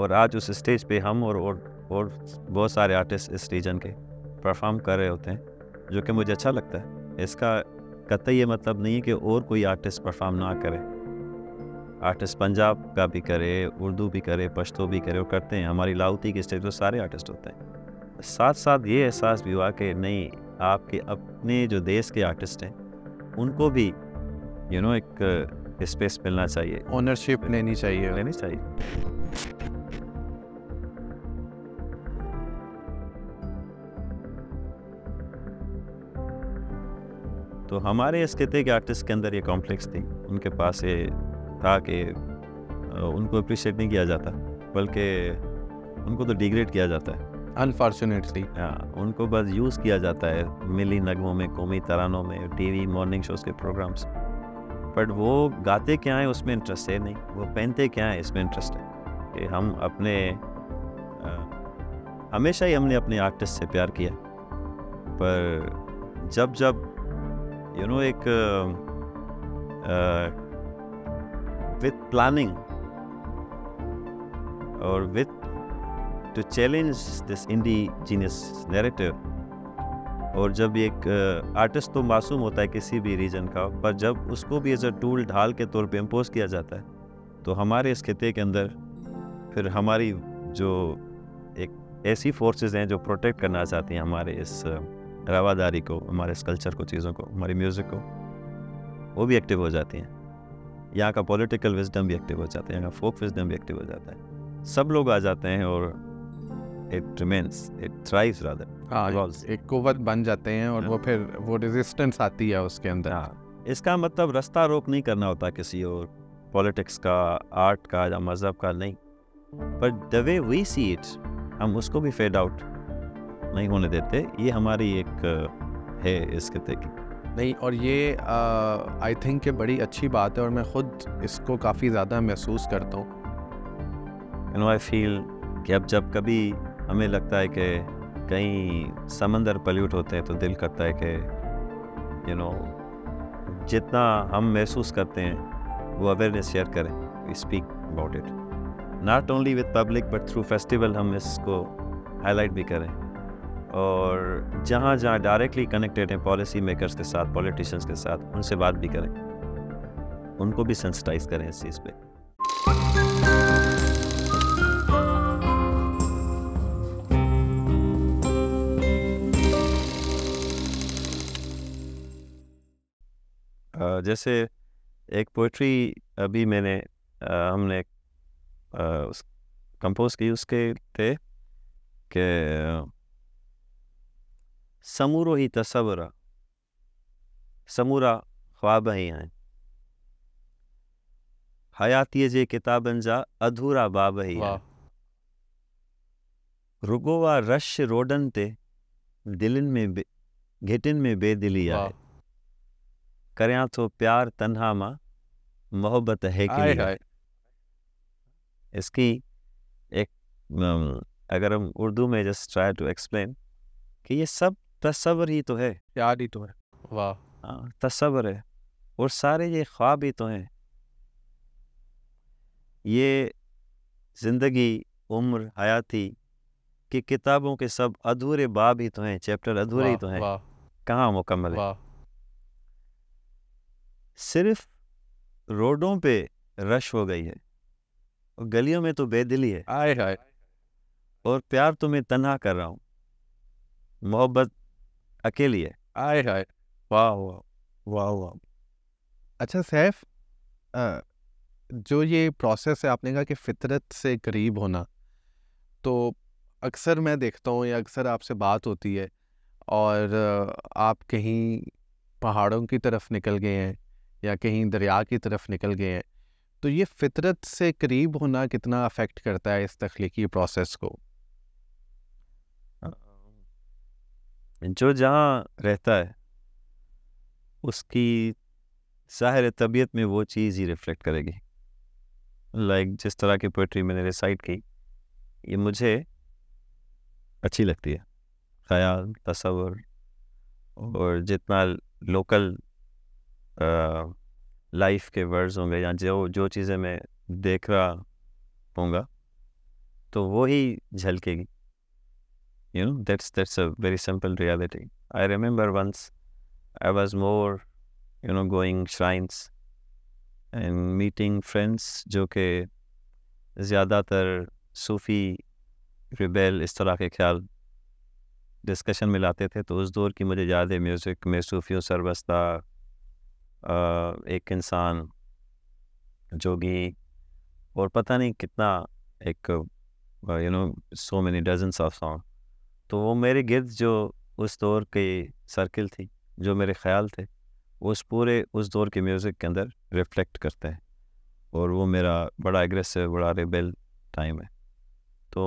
और आज उस स्टेज पे हम और और, और बहुत सारे आर्टिस्ट इस रीजन के परफॉर्म कर रहे होते हैं जो कि मुझे अच्छा लगता है इसका कतई ये मतलब नहीं है कि और कोई आर्टिस्ट परफॉर्म ना करे आर्टिस्ट पंजाब का भी करे उर्दू भी करे पश्तो भी करे और करते हैं हमारी लाउती के स्टेज पर सारे आर्टिस्ट होते हैं साथ साथ ये एहसास भी हुआ कि नहीं आपके अपने जो देश के आर्टिस्ट हैं उनको भी यू you नो know, एक स्पेस मिलना चाहिए ओनरशिप लेनी चाहिए लेनी चाहिए तो हमारे इस खत्े के आर्टिस्ट के अंदर ये कॉम्प्लेक्स थी उनके पास ये था कि उनको अप्रिशिएट नहीं किया जाता बल्कि उनको तो डिग्रेड किया जाता है अनफॉर्चुनेटली हाँ उनको बस यूज़ किया जाता है मिली नगमों में कौमी तरानों में टीवी मॉर्निंग शोज़ के प्रोग्राम्स बट वो गाते क्या हैं उसमें इंटरेस्ट है नहीं वो पहनते क्या हैं इसमें इंटरेस्ट है कि हम अपने आ, हमेशा ही हमने अपने आर्टिस्ट से प्यार किया पर जब जब you know एक विथ प्लानिंग और with to challenge this indigenous narrative और जब एक आर्टिस्ट uh, तो मासूम होता है किसी भी रीजन का पर जब उसको भी एज अ टूल ढाल के तौर पे इम्पोज किया जाता है तो हमारे इस खत्े के अंदर फिर हमारी जो एक ऐसी फोर्सेस हैं जो प्रोटेक्ट करना चाहती हैं हमारे इस uh, रवादारी को हमारे इस कल्चर को चीज़ों को हमारे म्यूज़िक को वो भी एक्टिव हो जाती हैं यहाँ का पॉलिटिकल विजडम भी एक्टिव हो जाता है यहाँ का फोक विजडम भी एक्टिव हो जाता है सब लोग आ जाते हैं और it remains it thrives rather हाँ एक कुवत बन जाते हैं और वो फिर वो रेजिस्टेंस आती है उसके अंदर हाँ इसका मतलब रास्ता रोक नहीं करना होता किसी और पॉलिटिक्स का आर्ट का या मज़हब का नहीं but the way we see it हम उसको भी फेड आउट नहीं होने देते ये हमारी एक है इस खत्ते की नहीं और ये आई थिंक ये बड़ी अच्छी बात है और मैं ख़ुद इसको काफ़ी ज़्यादा महसूस करता हूँ यू नो आई फील कि अब जब कभी हमें लगता है कि कहीं समंदर पल्यूट होते हैं तो दिल करता है कि यू you नो know, जितना हम महसूस करते हैं वो अवेयरनेस शेयर करें speak about it not only with public but through festival हम इसको हाईलाइट भी करें और जहाँ जहाँ डायरेक्टली कनेक्टेड हैं पॉलिसी मेकर्स के साथ पॉलिटिशियंस के साथ उनसे बात भी करें उनको भी सेंसिटाइज करें इस चीज़ पर जैसे एक पोइट्री अभी मैंने आ, हमने कंपोज की उसके थे कि समूरो ही तस्वरा समूरा ख़्वाब ई आहिनि हयातीअ जे किताबनि जा अधूरा बाब ई आहिनि रुगो आहे रश रोडनि ते दिलनि में घिटियुनि में बेदिली आहे करियां थो प्यार तन्हा मां मोहबत हैकली है इसकी एक अगर हम उर्दू में जस्ट ट्राई टू एक्सप्लेन कि ये सब तस्वर तो ही तो है प्यार ही तो है वाह हाँ, तस्वर तो है और सारे ये ख्वाब ही तो हैं ये ज़िंदगी उम्र हयाती की किताबों के सब अधूरे बाब ही तो हैं चैप्टर अधूरे ही तो हैं कहाँ मुकम्मल है सिर्फ रोडों पे रश हो गई है और गलियों में तो बेदिली है आए हाय और प्यार तो मैं तनहा कर रहा हूँ मोहब्बत अकेली है आए हाय वाह वाह वाह वाह अच्छा सैफ जो ये प्रोसेस है आपने कहा कि फितरत से करीब होना तो अक्सर मैं देखता हूँ या अक्सर आपसे बात होती है और आप कहीं पहाड़ों की तरफ निकल गए हैं या कहीं दरिया की तरफ निकल गए हैं तो ये फितरत से करीब होना कितना अफेक्ट करता है इस तख्लीकी प्रोसेस को जो जहाँ रहता है उसकी ज़ाहिर तबीयत में वो चीज़ ही रिफ्लेक्ट करेगी लाइक like, जिस तरह की पोइट्री मैंने रिसाइट की ये मुझे अच्छी लगती है ख्याल तस्वर और जितना लोकल लाइफ के वर्ड्स होंगे या जो जो चीज़ें मैं देख रहा होंगे तो वो ही झलकेगी you know that's that's a very simple reality i remember once i was more you know going shrines and meeting friends jo ke कि ज़्यादातर सूफी रिबेल इस तरह के ख्याल डिस्कशन में लाते थे तो उस दौर की मुझे याद है म्यूज़िक में सूफियों सरबस्ता एक इंसान जोगी और पता नहीं कितना एक you know so many dozens of song तो वो मेरे गिर्द जो उस दौर के सर्किल थी जो मेरे ख्याल थे उस पूरे उस दौर के म्यूज़िक के अंदर रिफ्लेक्ट करते हैं और वो मेरा बड़ा एग्रेसिव बड़ा रेबेल टाइम है तो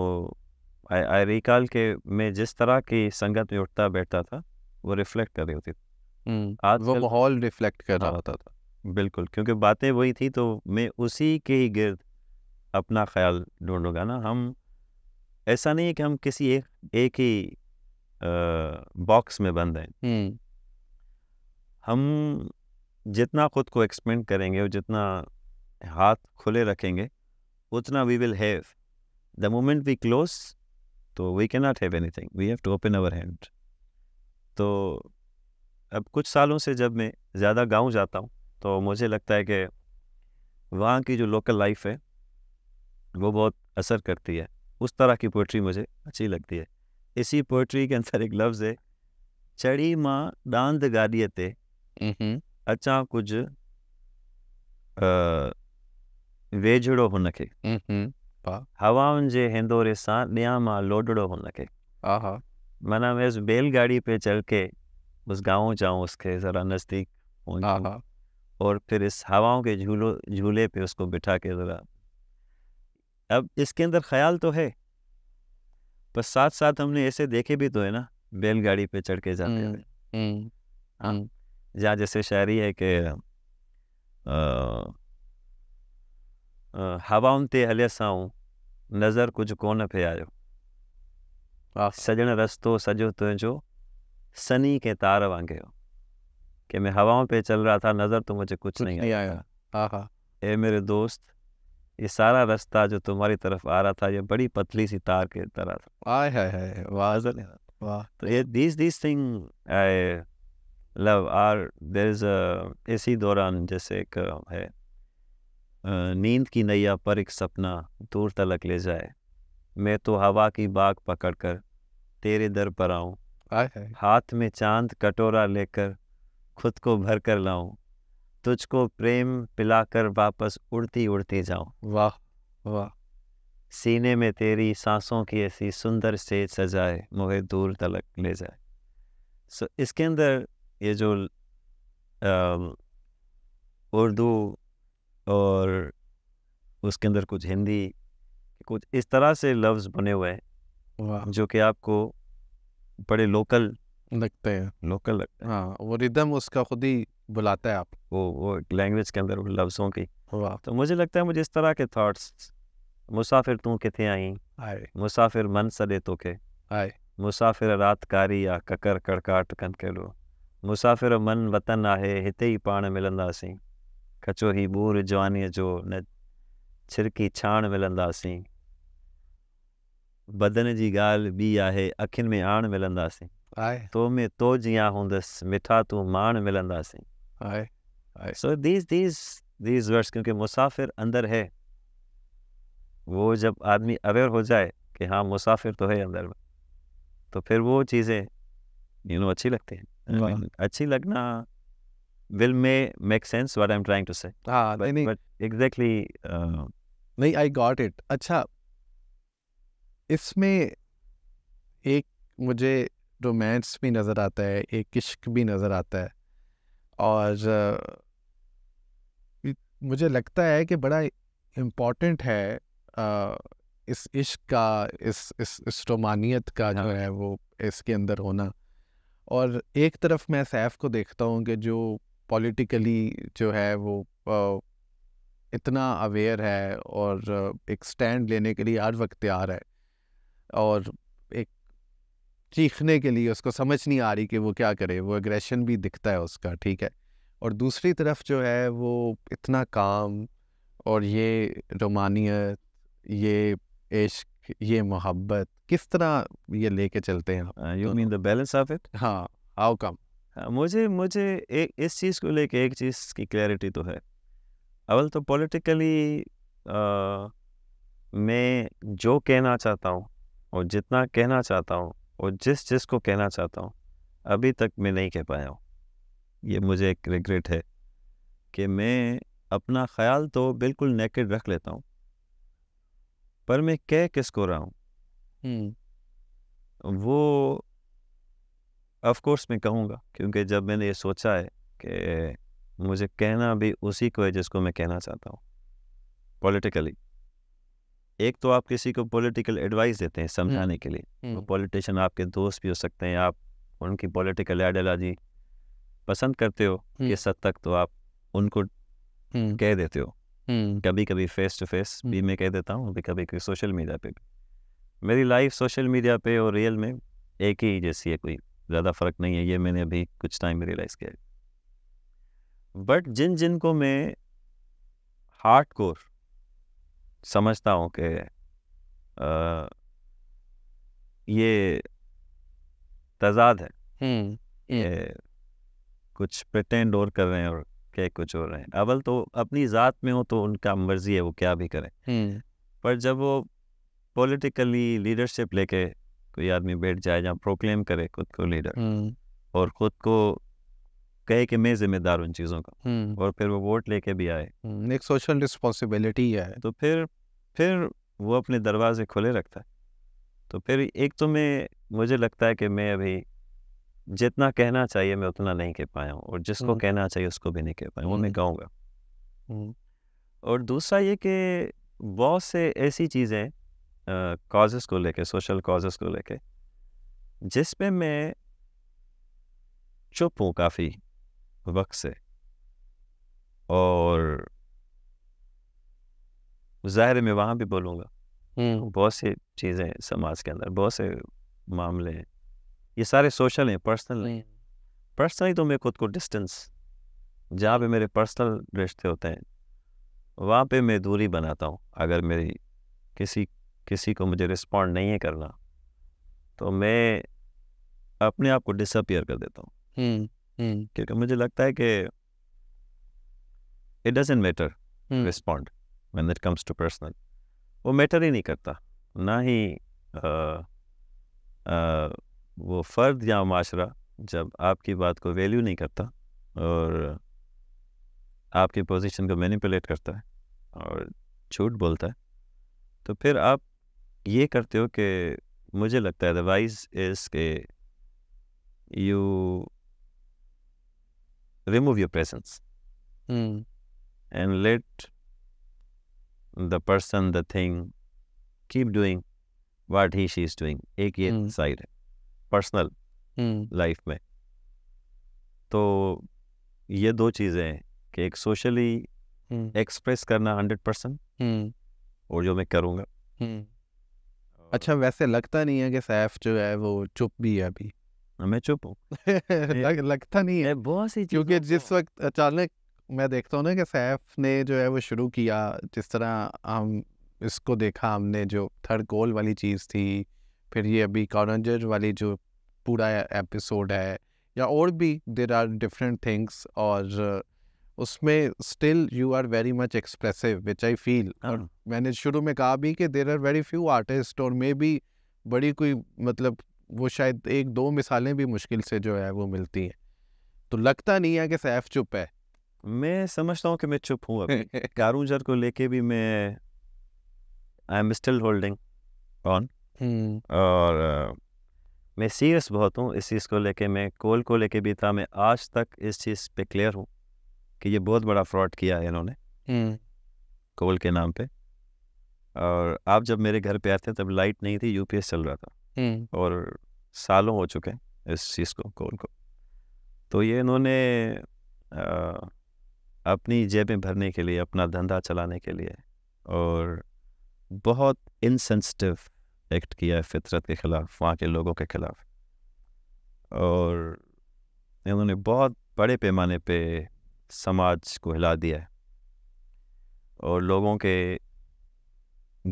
आई आई रिकॉल के मैं जिस तरह की संगत में उठता बैठता था वो रिफ्लेक्ट कर रही होती थी आज वो माहौल रिफ्लेक्ट कर रहा हाँ, होता था बिल्कुल क्योंकि बातें वही थी तो मैं उसी के ही गिर्द अपना ख्याल ढूंढूंगा ना हम ऐसा नहीं है कि हम किसी एक एक ही बॉक्स में बंद हैं हम जितना खुद को एक्सपेंड करेंगे और जितना हाथ खुले रखेंगे उतना we will have the moment we close तो we can not have thing we have to open our hand तो अब कुछ सालों से जब मैं ज़्यादा गांव जाता हूँ तो मुझे लगता है कि वहाँ की जो लोकल लाइफ है वो बहुत असर करती है उस तरह की पोइट्री मुझे अच्छी लगती है इसी पोइट्री के अंदर एक लफ्ज़ है चढ़ी माँ डांद गाॾीअ ते अचां कुछ वेझड़ो हुनखे हवाउनि जे हिंदोरे सां ॾियां मां लोडड़ो मना माना वेस बैलगाड़ी पे चल के उस गाँव जाऊँ उसके ज़रा नज़दीक और फिर इस हवाओं के झूलो झूले पे उसको बिठा के ज़रा अब इसके अंदर ख्याल तो है पर साथ साथ हमने ऐसे देखे भी तो है ना बैलगाड़ी पे चढ़ के जाते हम्म, हैं हम्म, हाँ। जहाँ जैसे शायरी है कि हवाउनि ते हलियसाऊं नज़र कुछ कोन आयो सजण रस्तो सजो तुंहिंजो सनी के तार वांगे हो कि मैं हवाओं पे चल रहा था नज़र तो मुझे कुछ, कुछ नहीं, नहीं आया, हाँ ए मेरे दोस्त ये सारा रास्ता जो तुम्हारी तरफ आ रहा था ये बड़ी पतली सी तार के तरह था आय है वाह वाह तो ये this this thing I love are there is इसी दौरान जैसे एक है नींद की नैया पर एक सपना दूर तलक ले जाए मैं तो हवा की बाग पकड़कर तेरे दर पर आऊँ हाथ में चांद कटोरा लेकर खुद को भर कर लाऊं तुझको प्रेम पिलाकर वापस उड़ती उड़ती जाऊं वाह वाह सीने में तेरी सांसों की ऐसी सुंदर से सजाए मुझे दूर तलक ले जाए सो इसके अंदर ये जो उर्दू और उसके अंदर कुछ हिंदी कुछ इस तरह से लफ्ज़ बने हुए हैं जो कि आपको बड़े लोकल लगते हैं लोकल लगते हैं हाँ वो रिदम उसका खुद ही बुलाता है आप वो वो लैंग्वेज के अंदर लफ्ज़ों की वाह तो मुझे लगता है मुझे इस तरह के थॉट्स मुसाफिर तू थे आई आए मुसाफिर मन सदे तो के आए मुसाफ़िर रात कारी या ककर कड़काट कन के लो मुसाफ़िर मन वतन आहे हिते ही पाण मिलंदासीं कचो ही बूर जवानी जो न छिरकी छाण मिलंदासीं बदन जी गाल बी आहे अखियुनि में आण मिलंदासीं Aye. जिया to मिठा तू मान मिलंदा सी आए आए सो these these these words क्योंकि मुसाफिर अंदर है वो जब आदमी अवेयर हो जाए कि हाँ मुसाफिर तो है अंदर में तो फिर वो चीज़ें यू नो अच्छी लगती हैं अच्छी लगना will may make sense what I am trying to say but exactly नहीं आई गॉट इट अच्छा इसमें एक मुझे रोमांस भी नज़र आता है एक इश्क भी नज़र आता है और मुझे लगता है कि बड़ा इम्पॉर्टेंट है इस इश्क का इस इस इस रोमानियत का जो हाँ। है वो इसके अंदर होना और एक तरफ मैं सैफ को देखता हूँ कि जो पॉलिटिकली जो है वो इतना अवेयर है और एक स्टैंड लेने के लिए हर वक्त तैयार है और चीखने के लिए उसको समझ नहीं आ रही कि वो क्या करे वो एग्रेशन भी दिखता है उसका ठीक है और दूसरी तरफ जो है वो इतना काम और ये रोमानियत ये इश्क ये मोहब्बत किस तरह ये लेके चलते हैं you mean the balance of it हाँ हाउ कम uh, मुझे मुझे एक इस चीज़ को लेके एक चीज़ की क्लैरिटी तो है अवल तो पॉलिटिकली uh, मैं जो कहना चाहता हूँ और जितना कहना चाहता हूँ और जिस जिस को कहना चाहता हूँ अभी तक मैं नहीं कह पाया हूँ ये मुझे एक रिग्रेट है कि मैं अपना ख्याल तो बिल्कुल नेकेड रख लेता हूँ पर मैं कह किस को रहा हूँ वो ऑफकोर्स मैं कहूँगा क्योंकि जब मैंने ये सोचा है कि मुझे कहना भी उसी को है जिसको मैं कहना चाहता हूँ पॉलिटिकली एक तो आप किसी को पॉलिटिकल एडवाइस देते हैं समझाने के लिए वो पॉलिटिशियन आपके दोस्त भी हो सकते हैं आप उनकी पॉलिटिकल आइडियोलॉजी पसंद करते हो किस हद तक तो आप उनको कह देते हो कभी कभी फेस टू फेस भी मैं कह देता हूँ कभी कभी सोशल मीडिया पे भी मेरी लाइफ सोशल मीडिया पे और रियल में एक ही जैसी है कोई ज़्यादा फर्क नहीं है ये मैंने अभी कुछ टाइम में रियलाइज़ किया बट जिन जिन को मैं हार्ड कोर समझता हूँ कि ये तजाद है ये कुछ प्रटेंड और कर रहे हैं और क्या कुछ हो रहे हैं अवल तो अपनी ज़ात में हो तो उनका मर्जी है वो क्या भी करें पर जब वो पॉलिटिकली लीडरशिप लेके कोई आदमी बैठ जाए जहाँ प्रोक्लेम करे खुद को लीडर और खुद को कहे कि मैं जिम्मेदार उन चीज़ों का और फिर वो वोट लेके भी आए एक सोशल रिस्पॉन्सिबिलिटी है तो फिर फिर वो अपने दरवाजे खुले रखता है तो फिर एक तो मैं मुझे लगता है कि मैं अभी जितना कहना चाहिए मैं उतना नहीं कह पाया हूँ और जिसको कहना चाहिए उसको भी नहीं कह पाया वो मैं कहूँगा और दूसरा ये कि बहुत से ऐसी चीज़ें कॉजेस को लेके सोशल कॉजेस को लेके जिस पे मैं चुप हूँ काफ़ी वक्त से और ज़ाहिर मैं वहाँ भी बोलूँगा बहुत सी चीज़ें समाज के अंदर बहुत से मामले हैं ये सारे सोशल हैं पर्सनल नहीं पर्सनली तो मैं खुद को डिस्टेंस जहाँ पे मेरे पर्सनल रिश्ते होते हैं वहाँ पे मैं दूरी बनाता हूँ अगर मेरी किसी किसी को मुझे रिस्पॉन्ड नहीं है करना तो मैं अपने आप को डिसअपियर कर देता हूँ हम्म। क्योंकि मुझे लगता है कि it doesn't matter respond when it comes to personal वो मैटर ही नहीं करता ना ही आ, आ, वो फ़र्द या माशरा जब आपकी बात को वैल्यू नहीं करता और आपकी पोजीशन को मैनिपुलेट करता है और झूठ बोलता है तो फिर आप ये करते हो कि मुझे लगता है अदरवाइज इज़ के you remove your presence mm. and let the person, the thing keep doing what he, she is doing. Ek ye mm. Side है पर्सनल लाइफ में तो ये दो चीज़ें हैं कि एक mm. express करना हंड्रेड mm. और जो मैं करूँगा अच्छा वैसे लगता नहीं है कि सैफ जो है वो चुप भी है अभी हाँ, मैं चुप हूँ लग, लगता नहीं है बहुत सी क्योंकि जिस वक्त अचानक मैं देखता हूँ ना कि सैफ ने जो है वो शुरू किया जिस तरह हम इसको देखा हमने जो थर्ड गोल वाली चीज़ थी फिर ये अभी कॉरेंजर वाली जो पूरा एपिसोड है या और भी देर आर डिफरेंट थिंग्स और उसमें still you are very much expressive which I feel हाँ। मैंने शुरू में कहा भी कि there are very few artist और मे बी बड़ी कोई मतलब वो शायद एक दो मिसालें भी मुश्किल से जो है वो मिलती हैं तो लगता नहीं है कि सैफ चुप है मैं समझता हूँ कि मैं चुप हूँ कारूजर को लेके भी मैं I am still holding on और uh, मैं सीरियस बहुत हूँ इस चीज़ को लेके मैं कोल को लेके भी था मैं आज तक इस चीज़ पे क्लियर हूँ कि ये बहुत बड़ा फ्रॉड किया है इन्होंने कोल हम्म। के नाम पे और आप जब मेरे घर पे आते तब लाइट नहीं थी यूपीएस चल रहा था हम्म। और सालों हो चुके हैं इस चीज़ को गोल को तो ये इन्होंने अपनी जेबें भरने के लिए अपना धंधा चलाने के लिए और बहुत इनसेंसिटिव एक्ट किया है फितरत के ख़िलाफ़ वहाँ के लोगों के ख़िलाफ़ और इन्होंने बहुत बड़े पैमाने पे समाज को हिला दिया है और लोगों के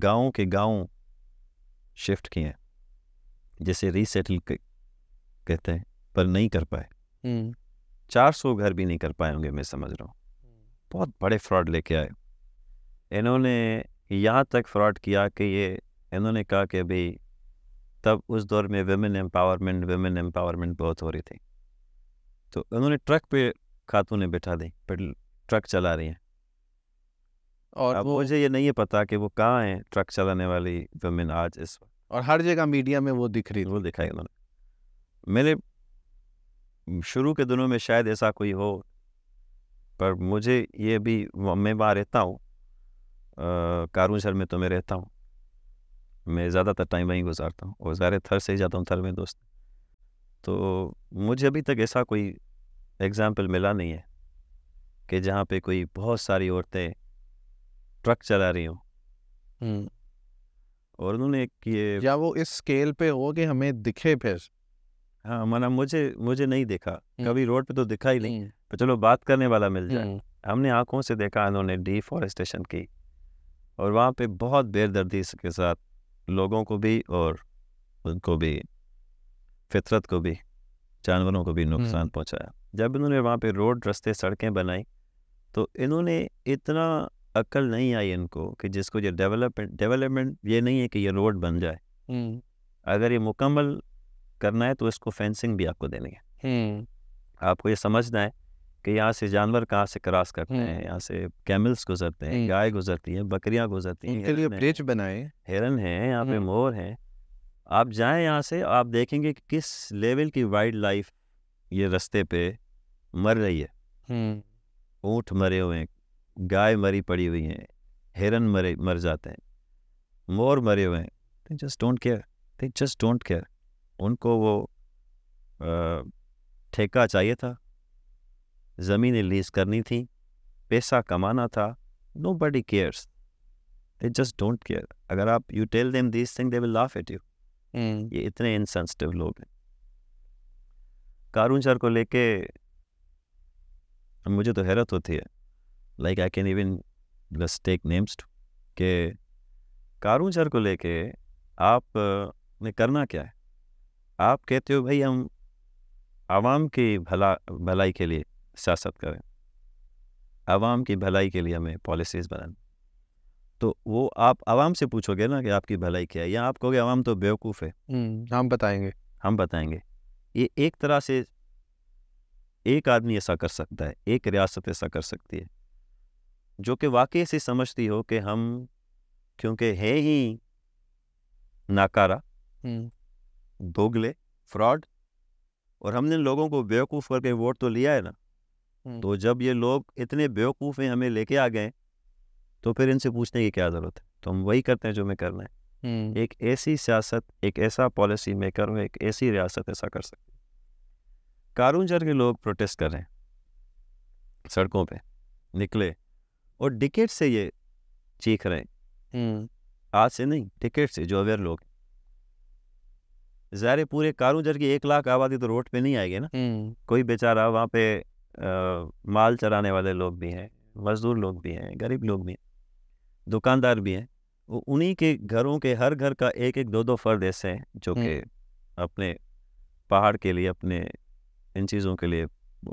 गाँव के गाँव शिफ्ट किए हैं जिसे रीसेटल कहते हैं पर नहीं कर पाए हम्म। चार सौ घर भी नहीं कर पाए होंगे मैं समझ रहा हूँ हम्म। बहुत बड़े फ्रॉड लेके आए इन्होंने यहाँ तक फ्रॉड किया कि ये इन्होंने कहा कि अभी तब उस दौर में वेमेन एम्पावरमेंट वेमेन एम्पावरमेंट बहुत हो रही थी तो उन्होंने ट्रक पे ने बैठा दी पर ट्रक चला रही हैं और अब वो... मुझे ये नहीं है पता कि वो कहाँ हैं ट्रक चलाने वाली वेमेन आज इस वक्त और हर जगह मीडिया में वो दिख रही वो दिखाई उन्होंने मेरे शुरू के दिनों में शायद ऐसा कोई हो पर मुझे ये भी मैं वहाँ रहता हूँ कारून में तो मैं रहता हूँ मैं ज़्यादातर टाइम वहीं गुजारता हूँ और ज़्यादा थर से ही जाता हूँ थर में दोस्त तो मुझे अभी तक ऐसा कोई एग्ज़ाम्पल मिला नहीं है कि जहाँ पे कोई बहुत सारी औरतें ट्रक चला रही हों और उन्होंने एक ये या वो इस स्केल पे हो कि हमें दिखे फिर हाँ माना मुझे मुझे नहीं देखा हम्म। कभी रोड पे तो दिखा ही नहीं पर हम्म। तो चलो बात करने वाला मिल जाए हम्म। हमने आंखों से देखा इन्होंने डिफॉरेस्टेशन की और वहाँ पे बहुत बेरदर्दी के साथ लोगों को भी और उनको भी फितरत को भी जानवरों को भी नुकसान पहुँचाया जब इन्होंने वहाँ पे रोड रस्ते सड़कें बनाई तो इन्होंने इतना अक्ल नहीं आई इनको कि जिसको ये डेवलपमेंट डेवलपमेंट ये नहीं है कि ये रोड बन जाए अगर ये मुकम्मल करना है तो इसको फेंसिंग भी आपको देनी है आपको ये समझना है कि यहाँ से जानवर कहाँ से क्रॉस करते हैं यहाँ से कैमल्स गुजरते हैं गाय गुजरती है बकरियां गुजरती हैं ब्रिज बनाए हिरन है यहाँ पे मोर है आप जाएं यहाँ से आप देखेंगे कि किस लेवल की वाइल्ड लाइफ ये रस्ते पे मर रही है ऊँट मरे हुए हैं गाय मरी पड़ी हुई हैं हिरन मरे मर जाते हैं मोर मरे हुए हैं they just don't care they just don't care उनको वो ठेका चाहिए था ज़मीनें लीज करनी थी पैसा कमाना था nobody cares they just don't care अगर आप you tell them this thing they will laugh at you ये इतने इनसेंसिटिव लोग हैं कारून सर को लेके मुझे तो हैरत होती है like I can even let's take names के कारू सर को लेके आप ने करना क्या है आप कहते हो भाई हम आवाम की भला भलाई के लिए सियासत करें आवाम की भलाई के लिए हमें पॉलिसीज़ बनानी तो वो आप आवाम से पूछोगे ना कि आपकी भलाई क्या है या आप कहोगे आवाम तो बेवकूफ़ है हम्म, हम बताएंगे हम बताएंगे ये एक तरह से एक आदमी ऐसा कर सकता है एक रियासत ऐसा कर सकती है जो कि वाकई से समझती हो कि हम क्योंकि है ही नाकारा हम्म। दोगले फ्रॉड और हमने लोगों को बेवकूफ़ करके वोट तो लिया है ना हम्म। तो जब ये लोग इतने बेवकूफ़ हैं हमें लेके आ गए तो फिर इनसे पूछने की क्या ज़रूरत है तो हम वही करते हैं जो हमें करना है हम्म। एक ऐसी सियासत एक ऐसा पॉलिसी मेकर में एक ऐसी रियासत ऐसा कर सकती कारून के लोग प्रोटेस्ट कर रहे हैं सड़कों पे निकले और डिकेट से ये चीख रहे हैं हम्म। आज से नहीं टिकेट से जो अवेयर लोग ज़ाहिर पूरे कारूजर की एक लाख आबादी तो रोड पे नहीं आएगी ना हम्म। कोई बेचारा वहाँ पे आ, माल चराने वाले लोग भी हैं मजदूर लोग भी हैं गरीब लोग भी हैं दुकानदार भी हैं उन्हीं के घरों के हर घर का एक एक दो दो फर्द ऐसे हैं जो हम्म। कि अपने पहाड़ के लिए अपने इन चीज़ों के लिए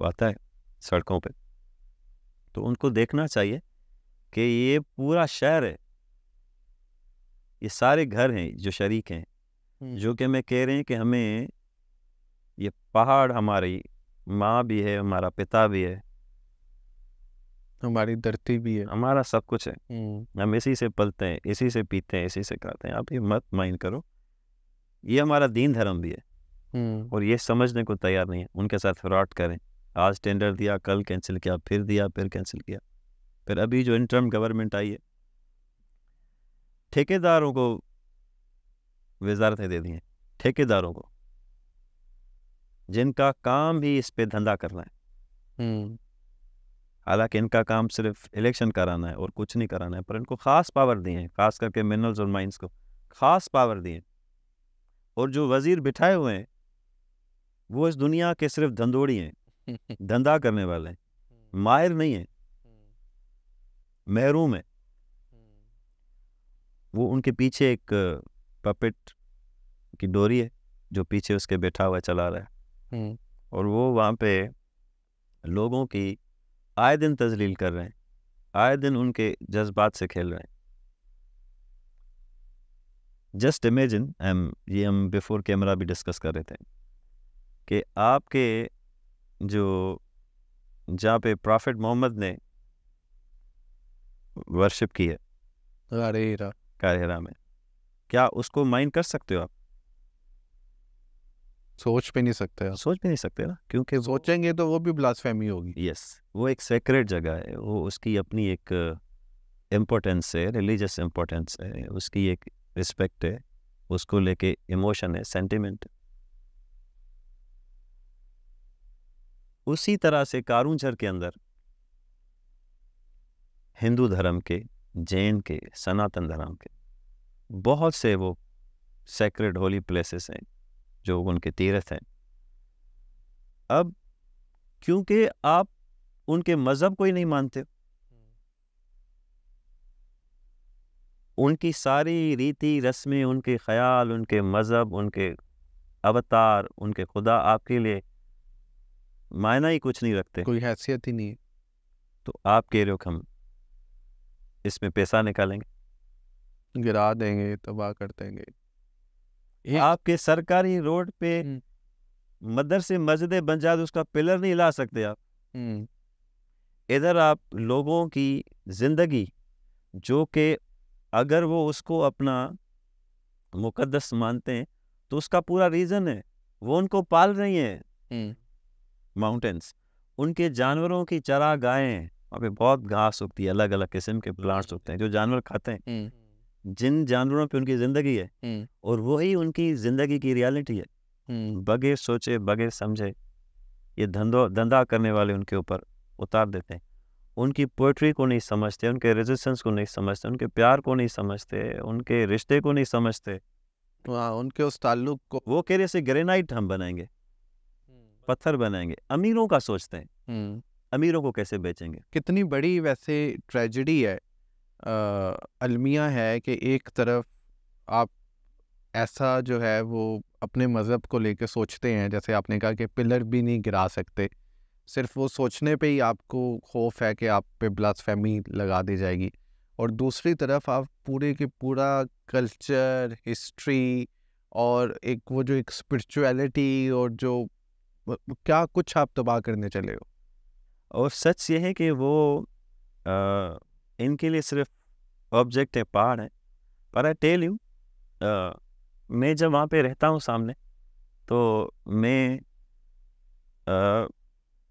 आता है सड़कों पे तो उनको देखना चाहिए कि ये पूरा शहर है ये सारे घर हैं जो शरीक हैं जो कि मैं कह रहे हैं कि हमें ये पहाड़ हमारी माँ भी है हमारा पिता भी है हमारी धरती भी है हमारा सब कुछ है हम इसी से पलते हैं इसी से पीते हैं इसी से खाते हैं आप ये मत माइंड करो ये हमारा दीन धर्म भी है और ये समझने को तैयार नहीं है उनके साथ फ्रॉड करें आज टेंडर दिया कल कैंसिल किया फिर दिया फिर कैंसिल किया फिर अभी जो इंटरम गवर्नमेंट आई है ठेकेदारों को वजारतें दे दी हैं ठेकेदारों को जिनका काम ही इस पे धंधा करना है हम्म। हालांकि इनका काम सिर्फ इलेक्शन कराना है और कुछ नहीं कराना है पर इनको खास पावर दिए हैं खास करके मिनरल्स और माइंस को खास पावर दिए और जो वजीर बिठाए हुए हैं वो इस दुनिया के सिर्फ धंधोड़ी हैं धंधा करने वाले हैं हम्म। माहिर नहीं है महरूम है वो उनके पीछे एक पपेट की डोरी है जो पीछे उसके बैठा हुआ चला रहा है हम्म। और वो वहाँ पे लोगों की आए दिन तजलील कर रहे हैं आए दिन उनके जज्बात से खेल रहे हैं जस्ट इमेजिन एम ये हम बिफोर कैमरा भी डिस्कस कर रहे थे कि आपके जो जहाँ पे प्रॉफिट मोहम्मद ने वर्शिप की है अरे हीरा कारेरा में क्या उसको माइंड कर सकते हो आप सोच भी नहीं सकते आप सोच भी नहीं सकते ना क्योंकि सोचेंगे तो वो भी ब्लास्फेमी होगी यस वो एक सेक्रेट जगह है वो उसकी अपनी एक इम्पोर्टेंस uh, है रिलीजियस इम्पोर्टेंस है उसकी एक रिस्पेक्ट है उसको लेके इमोशन है सेंटिमेंट उसी तरह से कारूंझर के अंदर हिंदू धर्म के जैन के सनातन धर्म के बहुत से वो सेक्रेड होली प्लेसेस हैं जो उनके तीर्थ हैं अब क्योंकि आप उनके मज़हब को ही नहीं मानते उनकी सारी रीति रस्में उनके ख्याल उनके मज़हब उनके अवतार उनके खुदा आपके लिए मायना ही कुछ नहीं रखते कोई हैसियत ही नहीं है तो आप कह रहे हो कि हम इसमें पैसा निकालेंगे गिरा देंगे तबाह कर देंगे आपके सरकारी रोड पे हम्म। मदरसे मस्जिदें बन जाए तो उसका पिलर नहीं ला सकते आप हम्म। इधर आप लोगों की ज़िंदगी जो कि अगर वो उसको अपना मुकदस मानते हैं तो उसका पूरा रीज़न है वो उनको पाल रही है माउंटेन्स हम्म। उनके जानवरों की चरा गायें वहाँ पे बहुत घास उगती है अलग अलग किस्म के प्लांट्स उगते हैं जो जानवर खाते हैं जिन जानवरों पे उनकी जिंदगी है और वही उनकी जिंदगी की रियलिटी है बगैर सोचे बगैर समझे ये धंधो धंधा करने वाले उनके ऊपर उतार देते हैं उनकी पोइट्री को नहीं समझते उनके रेजिस्टेंस को नहीं समझते उनके प्यार को नहीं समझते उनके रिश्ते को नहीं समझते वाह उनके उस ताल्लुक को वो कह रहे से ग्रेनाइट हम बनाएंगे पत्थर बनाएंगे अमीरों का सोचते हैं अमीरों को कैसे बेचेंगे कितनी बड़ी वैसे ट्रेजिडी है आ, अलमिया है कि एक तरफ आप ऐसा जो है वो अपने मज़हब को लेकर सोचते हैं जैसे आपने कहा कि पिलर भी नहीं गिरा सकते सिर्फ वो सोचने पे ही आपको खौफ है कि आप पे ब्लास फहमी लगा दी जाएगी और दूसरी तरफ आप पूरे के पूरा कल्चर हिस्ट्री और एक वो जो एक स्पिरिचुअलिटी और जो क्या कुछ आप तबाह करने चले हो और सच ये है कि वो आ, इनके लिए सिर्फ ऑब्जेक्ट है पहाड़ है पर आई टेल यू मैं जब वहाँ पे रहता हूँ सामने तो मैं आ,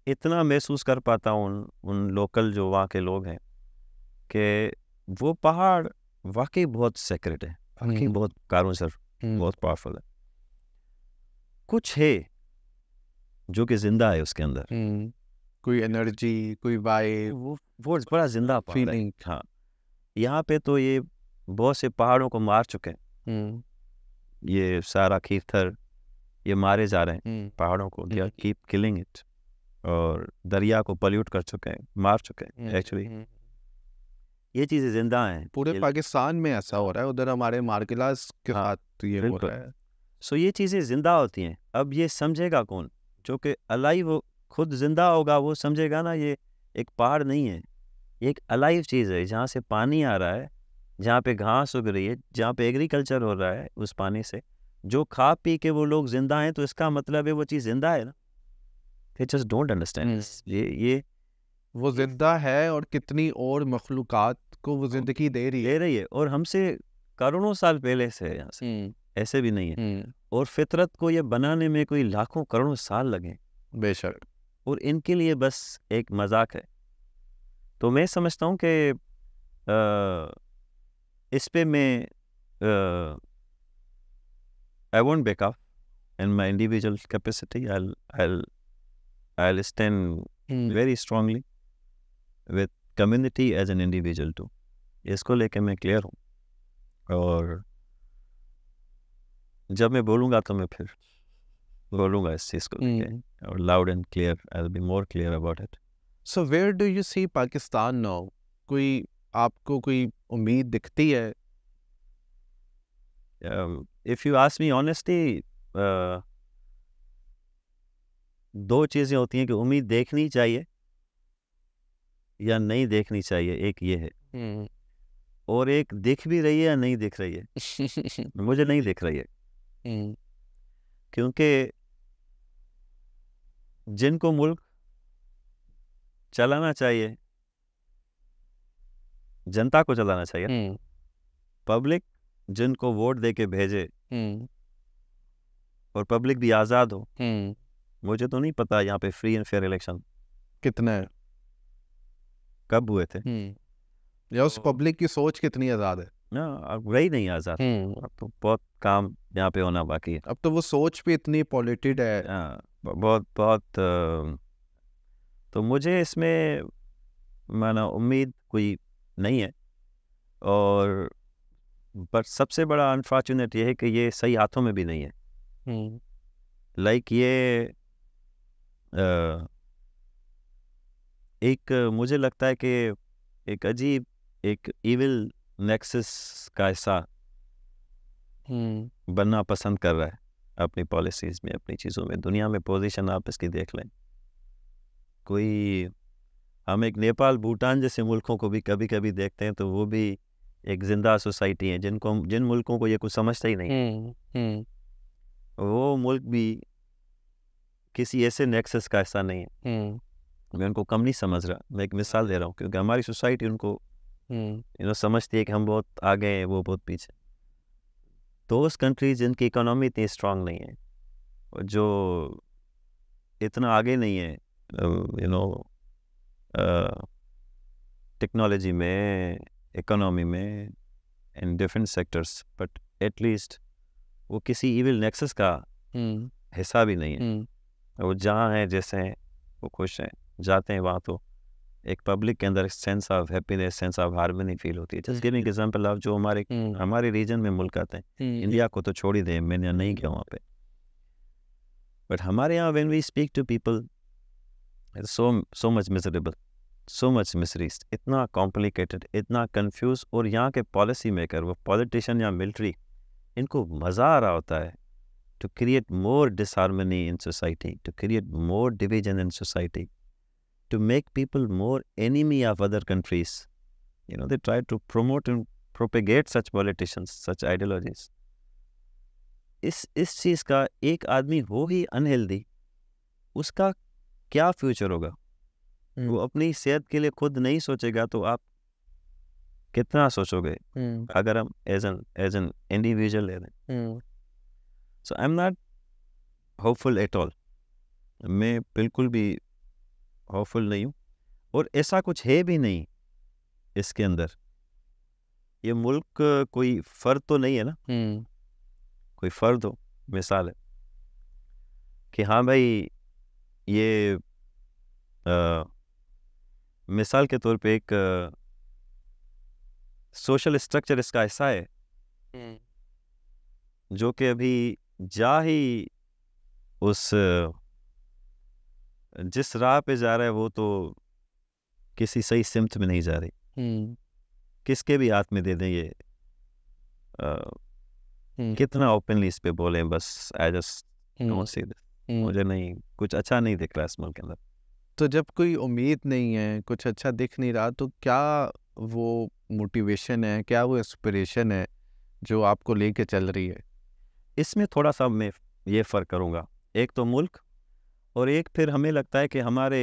इतना महसूस कर पाता हूँ उन उन लोकल जो वहाँ के लोग हैं कि वो पहाड़ वाकई बहुत सेक्रेट है वाकई हम्म। बहुत कारों सर हम्म। बहुत पावरफुल है कुछ है जो कि जिंदा है उसके अंदर हम्म। कोई एनर्जी कोई वाइब वो वो बड़ा जिंदा हाँ, फीलिंग हाँ यहाँ पे तो ये बहुत से पहाड़ों को मार चुके हैं ये सारा कीथर ये मारे जा रहे हैं पहाड़ों को they are keep killing it और दरिया को पल्यूट कर चुके हैं मार चुके हैं एक्चुअली ये चीजें जिंदा हैं पूरे पाकिस्तान में ऐसा हो रहा है उधर हमारे मार्केलास के हाँ, साथ ये हो रहा है सो ये चीजें जिंदा होती हैं अब ये समझेगा कौन जो कि अलाइव खुद जिंदा होगा वो समझेगा ना ये एक पहाड़ नहीं है एक अलाइव चीज़ है जहाँ से पानी आ रहा है जहाँ पे घास उग रही है जहाँ पे एग्रीकल्चर हो रहा है उस पानी से जो खा पी के वो लोग जिंदा हैं तो इसका मतलब है वो चीज़ जिंदा है ना दे जस्ट डोंट अंडरस्टैंड ये ये वो जिंदा है और कितनी और मखलूक को वो जिंदगी दे रही है दे रही है और हमसे करोड़ों साल पहले से है यहाँ से हम्म। ऐसे भी नहीं है हम्म। और फितरत को ये बनाने में कोई लाखों करोड़ों साल लगे बेशक और इनके लिए बस एक मजाक है तो मैं समझता हूँ कि इस पे मैं I want back up in my individual capacity I I stand very strongly with community as an individual too इसको लेके मैं क्लियर हूँ और जब मैं बोलूँगा तो मैं फिर बोलूँगा इस चीज़ को और loud and clear I will be more clear about it so where do you see Pakistan now कोई आपको कोई उम्मीद दिखती है if you ask me honestly दो चीज़ें होती हैं कि उम्मीद देखनी चाहिए या नहीं देखनी चाहिए एक ये है hmm. और एक दिख भी रही है या नहीं दिख रही है मुझे नहीं दिख रही है hmm. क्योंकि जिनको मुल्क चलाना चाहिए जनता को चलाना चाहिए हम्म। पब्लिक जिनको वोट देके भेजे हम्म। और पब्लिक भी आज़ाद हो हम्म। मुझे तो नहीं पता यहाँ पे फ्री एंड फेयर इलेक्शन कितने कब हुए थे या उस तो पब्लिक की सोच कितनी आज़ाद है ना रही नहीं आज़ाद तो बहुत काम यहाँ पे होना बाकी है अब तो वो सोच भी इतनी पॉलिटेड है आ, हाँ, बहुत बहुत तो मुझे इसमें माना उम्मीद कोई नहीं है और पर सबसे बड़ा अनफॉर्चुनेट ये है कि ये सही हाथों में भी नहीं है लाइक हम्म। like ये आ, एक मुझे लगता है कि एक अजीब एक इविल नेक्सस का हिस्सा हम्म। बनना पसंद कर रहा है अपनी पॉलिसीज़ में अपनी चीज़ों में दुनिया में पोजीशन आप इसकी देख लें कोई हम एक नेपाल भूटान जैसे मुल्कों को भी कभी कभी देखते हैं तो वो भी एक ज़िंदा सोसाइटी है जिनको जिन मुल्कों को ये कुछ समझता ही नहीं हुँ, हुँ. हम्म, हम्म। वो मुल्क भी किसी ऐसे नेक्सस का हिस्सा नहीं है हुँ. मैं उनको कम नहीं समझ रहा मैं एक मिसाल दे रहा हूँ क्योंकि हमारी सोसाइटी उनको यू नो समझती है कि हम बहुत आगे हैं वो बहुत पीछे दोज तो कंट्रीज जिनकी इकोनॉमी इतनी स्ट्रांग नहीं है जो इतना आगे नहीं है यू नो टेक्नोलॉजी में इकोनॉमी में in different sectors but at least वो किसी इविल नेक्सस का हम्म। हिस्सा भी नहीं है हम्म। वो जहाँ हैं जैसे हैं वो खुश हैं जाते हैं वहाँ तो एक पब्लिक के अंदर sense of happiness sense of harmony feel होती है just giving hmm. Example of जो हमारे हम्म। हमारे रीजन में मुल्क आते हैं हम्म। इंडिया को तो छोड़ ही दें मैंने नहीं किया वहाँ पे बट हमारे यहाँ when we speak to people so so much miserable so much miseries इतना कॉम्प्लिकेटेड इतना कन्फ्यूज और यहाँ के पॉलिसी मेकर वो पॉलिटिशन या मिल्ट्री इनको मज़ा आ रहा होता है to create more disharmony in society to create more division in society to make people more enemy of other countries. You know, they try to promote and propagate such politicians, such ideologies. इस इस चीज़ का एक आदमी हो ही unhealthy उसका क्या future होगा hmm. वो अपनी सेहत के लिए खुद नहीं सोचेगा तो आप कितना सोचोगे hmm. अगर हम as an as an individual ले रहे so I am not hopeful at all मैं बिल्कुल भी होपफुल नहीं हूँ और ऐसा कुछ है भी नहीं इसके अंदर ये मुल्क कोई फर्द तो नहीं है ना हम्म। कोई फर्द हो मिसाल है कि हाँ भाई ये आ, मिसाल के तौर पे एक आ, सोशल स्ट्रक्चर इसका ऐसा है हम्म। जो कि अभी जा ही उस जिस राह पे जा रहा है वो तो किसी सही सिमत में नहीं जा रही किसके भी हाथ में दे दें ये कितना ओपनली इस पे बोले बस आई जस्ट मुझे नहीं कुछ अच्छा नहीं दिख रहा इस मुल्क के अंदर तो जब कोई उम्मीद नहीं है कुछ अच्छा दिख नहीं रहा तो क्या वो मोटिवेशन है क्या वो इंस्पिरेशन है जो आपको लेके चल रही है इसमें थोड़ा सा मैं ये फ़र्क करूँगा एक तो मुल्क और एक फिर हमें लगता है कि हमारे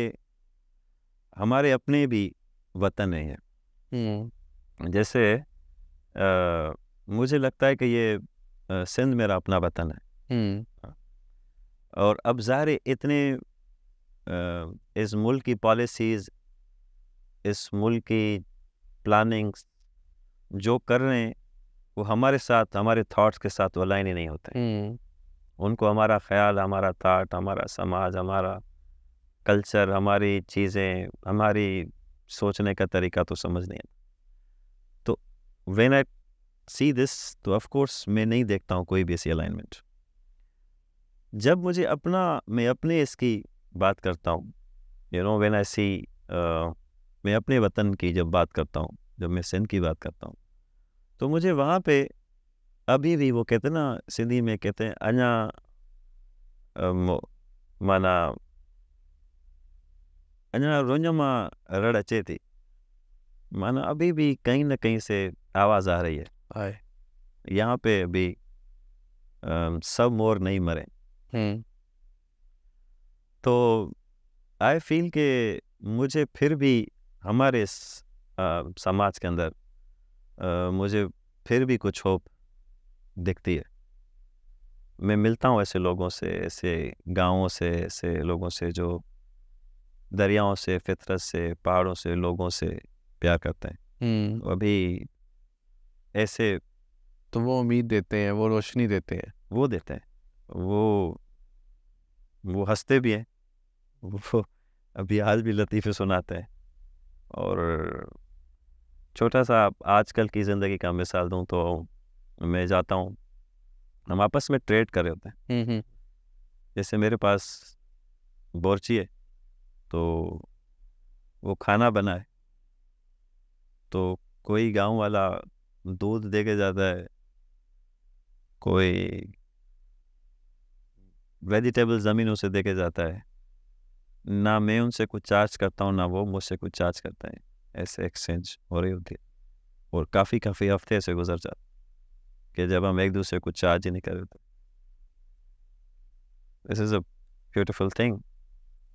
हमारे अपने भी वतन हैं हम्म। जैसे आ, मुझे लगता है कि ये सिंध मेरा अपना वतन है हम्म। हाँ। और अब ज़ाहिर इतने आ, इस मुल्क की पॉलिसीज़ इस मुल्क की प्लानिंग्स जो कर रहे हैं वो हमारे साथ हमारे थॉट्स के साथ वो लाइन ही नहीं होते हम्म। उनको हमारा ख्याल हमारा थाट हमारा समाज हमारा कल्चर हमारी चीज़ें हमारी सोचने का तरीका तो समझ नहीं आता तो वेन आई सी दिस तो ऑफ कोर्स मैं नहीं देखता हूँ कोई भी ऐसी अलाइनमेंट जब मुझे अपना मैं अपने इसकी बात करता हूँ you know when I see मैं अपने वतन की जब बात करता हूँ जब मैं सिंध की बात करता हूँ तो मुझे वहाँ पे अभी भी वो कहते ना सिंधी में कहते हैं अञा माना अना रोञ रड़ अचे थी माना अभी भी कहीं ना कहीं से आवाज़ आ रही है आए। यहाँ पे अभी आ, सब मोर नहीं मरे तो आई फील के मुझे फिर भी हमारे समाज के अंदर आ, मुझे फिर भी कुछ होप दिखती है मैं मिलता हूँ ऐसे लोगों से ऐसे गाँवों से ऐसे लोगों से जो दरियाओं से फितरत से पहाड़ों से लोगों से प्यार करते हैं अभी ऐसे तो वो उम्मीद देते हैं वो रोशनी देते हैं वो देते हैं वो वो हंसते भी हैं वो अभी आज भी लतीफ़े सुनाते हैं और छोटा सा आजकल की ज़िंदगी का मिसाल दूँ तो मैं जाता हूँ हम आपस में ट्रेड कर रहे होते हैं हम्म, हम्म। जैसे मेरे पास बोर्ची है तो वो खाना बना है तो कोई गांव वाला दूध दे के जाता है कोई वेजिटेबल ज़मीन उसे दे के जाता है ना मैं उनसे कुछ चार्ज करता हूँ ना वो मुझसे कुछ चार्ज करता है ऐसे एक्सचेंज हो रही होती है और काफ़ी काफ़ी हफ्ते से गुजर जाते कि जब हम एक दूसरे को चार्ज ही नहीं कर रहे थे this is a beautiful thing